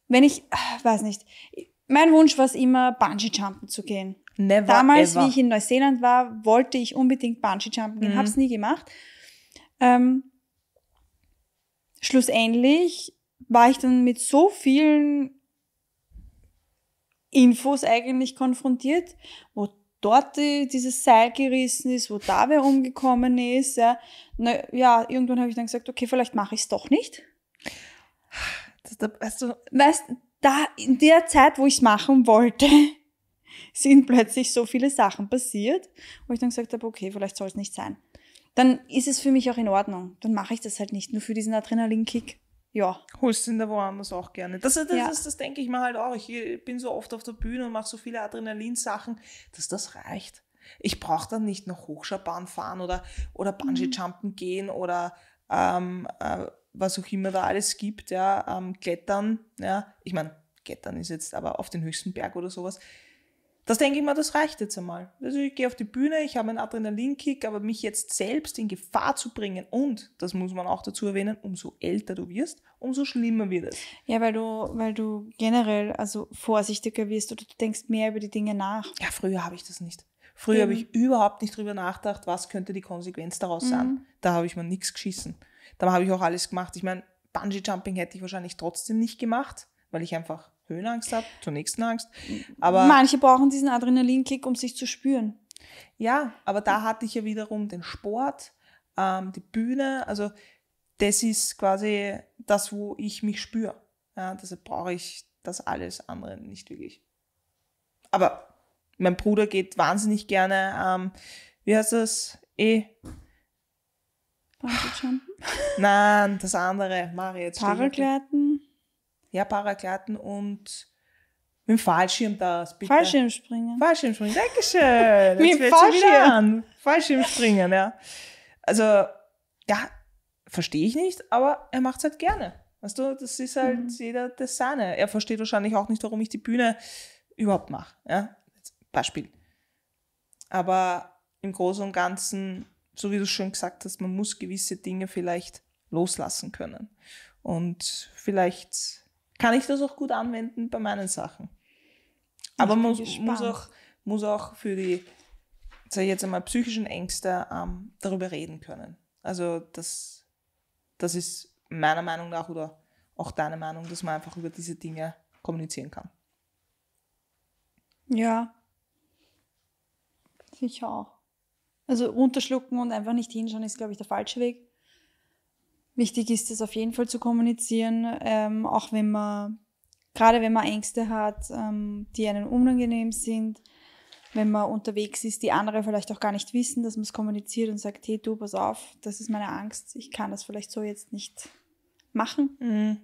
Wenn ich, ah, weiß nicht. Mein Wunsch war es immer, Bungee-Jumpen zu gehen. Never Damals, ever. wie ich in Neuseeland war, wollte ich unbedingt Bungee-Jumpen gehen. Mhm. Habe es nie gemacht. Ähm, schlussendlich war ich dann mit so vielen Infos eigentlich konfrontiert, wo dort die, dieses Seil gerissen ist, wo da wer umgekommen ist. Ja, Na, ja irgendwann habe ich dann gesagt, okay, vielleicht mache ich es doch nicht. Das, da, weißt du, weißt, da in der Zeit, wo ich es machen wollte, sind plötzlich so viele Sachen passiert, wo ich dann gesagt habe, okay, vielleicht soll es nicht sein. Dann ist es für mich auch in Ordnung. Dann mache ich das halt nicht nur für diesen Adrenalinkick ja. Holst du ihn da woanders auch gerne. Das, das, ja. das, das, das denke ich mir halt auch. Ich bin so oft auf der Bühne und mache so viele Adrenalinsachen, dass das reicht. Ich brauche dann nicht noch Hochschabahn fahren oder, oder Bungee-Jumpen mhm. gehen oder ähm, äh, was auch immer da alles gibt, ja, ähm, Klettern, ja. Ich meine, Klettern ist jetzt aber auf den höchsten Berg oder sowas. Das denke ich mal, das reicht jetzt einmal. Also ich gehe auf die Bühne, ich habe einen Adrenalinkick, aber mich jetzt selbst in Gefahr zu bringen und, das muss man auch dazu erwähnen, umso älter du wirst, umso schlimmer wird es. Ja, weil du, weil du generell also vorsichtiger wirst oder du denkst mehr über die Dinge nach. Ja, früher habe ich das nicht. Früher habe ich überhaupt nicht drüber nachgedacht, was könnte die Konsequenz daraus sein. Mhm. Da habe ich mir nichts geschissen. Da habe ich auch alles gemacht. Ich meine, Bungee Jumping hätte ich wahrscheinlich trotzdem nicht gemacht, weil ich einfach Höhenangst habe, zur nächsten Angst. Aber Manche brauchen diesen Adrenalinkick, um sich zu spüren. Ja, aber da hatte ich ja wiederum den Sport, ähm, die Bühne. Also das ist quasi das, wo ich mich spüre. Ja, deshalb brauche ich das alles andere nicht wirklich. Aber mein Bruder geht wahnsinnig gerne, ähm, wie heißt das? E. Nein, das andere. Mario, jetzt ja, Paraklatten und mit dem Fallschirm das, bitte. Fallschirmspringen. Fallschirmspringen, dankeschön. mit dem Fallschirm. An. Fallschirmspringen, ja. Also, ja, verstehe ich nicht, aber er macht es halt gerne. Weißt du, das ist halt mhm. jeder der Sahne. Er versteht wahrscheinlich auch nicht, warum ich die Bühne überhaupt mache. Ja? Beispiel. Aber im Großen und Ganzen, so wie du schon gesagt hast, man muss gewisse Dinge vielleicht loslassen können. Und vielleicht kann ich das auch gut anwenden bei meinen Sachen. Aber muss, muss, auch, muss auch für die, sag ich jetzt einmal, psychischen Ängste ähm, darüber reden können. Also das, das ist meiner Meinung nach oder auch deine Meinung, dass man einfach über diese Dinge kommunizieren kann. Ja, sicher auch. Also unterschlucken und einfach nicht hinschauen ist, glaube ich, der falsche Weg. Wichtig ist es auf jeden Fall zu kommunizieren, ähm, auch wenn man, gerade wenn man Ängste hat, ähm, die einen unangenehm sind, wenn man unterwegs ist, die andere vielleicht auch gar nicht wissen, dass man es kommuniziert und sagt, hey du, pass auf, das ist meine Angst, ich kann das vielleicht so jetzt nicht machen. Mhm.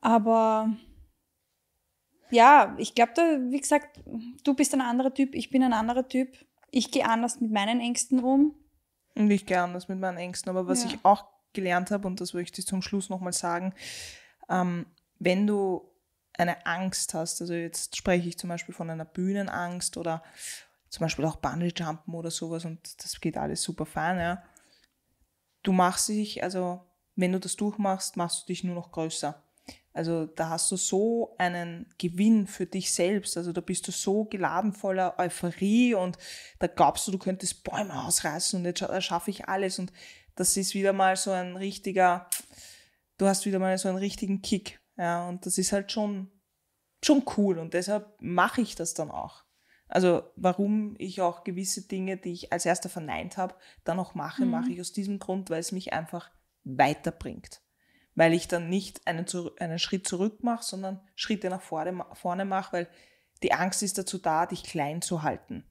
Aber ja, ich glaube, da, wie gesagt, du bist ein anderer Typ, ich bin ein anderer Typ. Ich gehe anders mit meinen Ängsten um und ich gern das mit meinen Ängsten. Aber was ja. ich auch gelernt habe, und das möchte ich zum Schluss nochmal sagen, ähm, wenn du eine Angst hast, also jetzt spreche ich zum Beispiel von einer Bühnenangst oder zum Beispiel auch Bungee-Jumpen oder sowas und das geht alles super fein, ja. Du machst dich, also wenn du das durchmachst, machst du dich nur noch größer. Also da hast du so einen Gewinn für dich selbst. Also da bist du so geladen voller Euphorie und da glaubst du, du könntest Bäume ausreißen und jetzt schaffe ich alles. Und das ist wieder mal so ein richtiger, du hast wieder mal so einen richtigen Kick. Ja, und das ist halt schon, schon cool und deshalb mache ich das dann auch. Also warum ich auch gewisse Dinge, die ich als erster verneint habe, dann auch mache, mhm. mache ich aus diesem Grund, weil es mich einfach weiterbringt weil ich dann nicht einen, einen Schritt zurück mache, sondern Schritte nach vorne, vorne mache, weil die Angst ist dazu da, dich klein zu halten.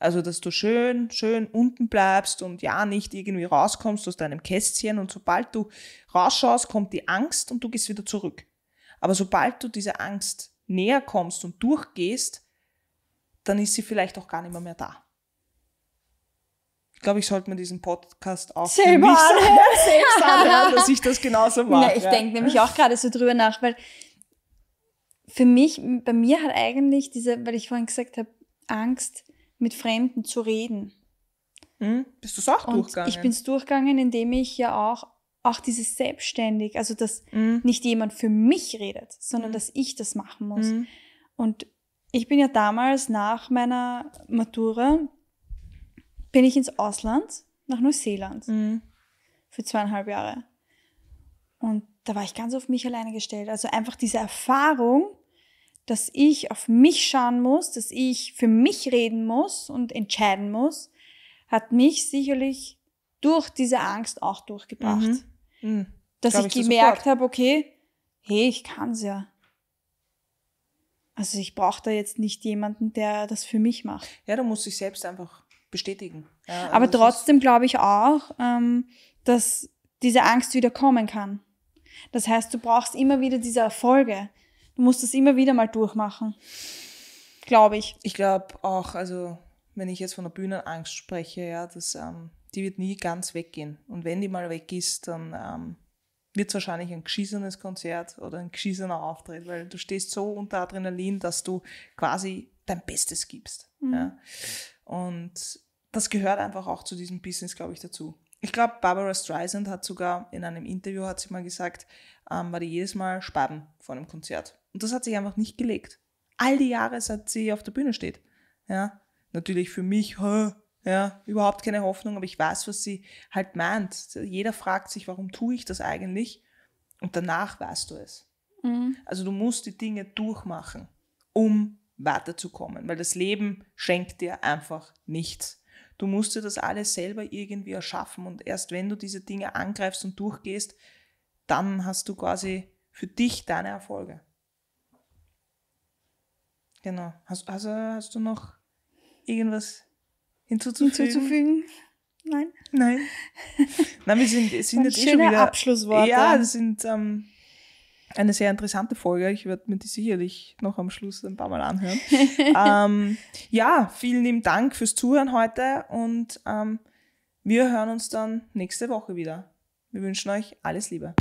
Also, dass du schön, schön unten bleibst und ja, nicht irgendwie rauskommst aus deinem Kästchen und sobald du rausschaust, kommt die Angst und du gehst wieder zurück. Aber sobald du dieser Angst näher kommst und durchgehst, dann ist sie vielleicht auch gar nicht mehr, mehr da glaube ich, sollte man diesen Podcast auch selbst, für anhören. selbst anhören, dass ich das genauso mache. ich ja. denke nämlich auch gerade so drüber nach, weil für mich, bei mir hat eigentlich diese, weil ich vorhin gesagt habe, Angst, mit Fremden zu reden. Hm? Bist du es auch Und durchgegangen? Ich bin es durchgegangen, indem ich ja auch, auch dieses Selbstständig, also dass hm. nicht jemand für mich redet, sondern hm. dass ich das machen muss. Hm. Und ich bin ja damals nach meiner Matura bin ich ins Ausland, nach Neuseeland, mhm. für zweieinhalb Jahre. Und da war ich ganz auf mich alleine gestellt. Also einfach diese Erfahrung, dass ich auf mich schauen muss, dass ich für mich reden muss und entscheiden muss, hat mich sicherlich durch diese Angst auch durchgebracht. Mhm. Mhm. Dass ich, ich gemerkt habe, okay, hey, ich kann es ja. Also ich brauche da jetzt nicht jemanden, der das für mich macht. Ja, da muss ich selbst einfach bestätigen. Ja, also Aber trotzdem glaube ich auch, ähm, dass diese Angst wieder kommen kann. Das heißt, du brauchst immer wieder diese Erfolge. Du musst das immer wieder mal durchmachen. Glaube ich. Ich glaube auch, also wenn ich jetzt von der Bühnenangst spreche, ja, das, ähm, die wird nie ganz weggehen. Und wenn die mal weg ist, dann ähm, wird es wahrscheinlich ein geschissenes Konzert oder ein geschissener Auftritt, weil du stehst so unter Adrenalin, dass du quasi dein Bestes gibst. Mhm. Ja. Und das gehört einfach auch zu diesem Business, glaube ich, dazu. Ich glaube, Barbara Streisand hat sogar in einem Interview, hat sie mal gesagt, ähm, war die jedes Mal sparen vor einem Konzert. Und das hat sich einfach nicht gelegt. All die Jahre, seit sie auf der Bühne steht. Ja, natürlich für mich, hä, ja, überhaupt keine Hoffnung, aber ich weiß, was sie halt meint. Jeder fragt sich, warum tue ich das eigentlich? Und danach weißt du es. Mhm. Also du musst die Dinge durchmachen, um weiterzukommen, weil das Leben schenkt dir einfach nichts. Du musst dir das alles selber irgendwie erschaffen und erst wenn du diese Dinge angreifst und durchgehst, dann hast du quasi für dich deine Erfolge. Genau. Hast, also hast du noch irgendwas hinzuzufügen? hinzuzufügen? Nein. Nein. Nein, wir sind, sind jetzt eh schon wieder. Abschlussworte. Ja, das sind ähm, eine sehr interessante Folge. Ich werde mir die sicherlich noch am Schluss ein paar Mal anhören. ähm, ja, vielen lieben Dank fürs Zuhören heute und ähm, wir hören uns dann nächste Woche wieder. Wir wünschen euch alles Liebe.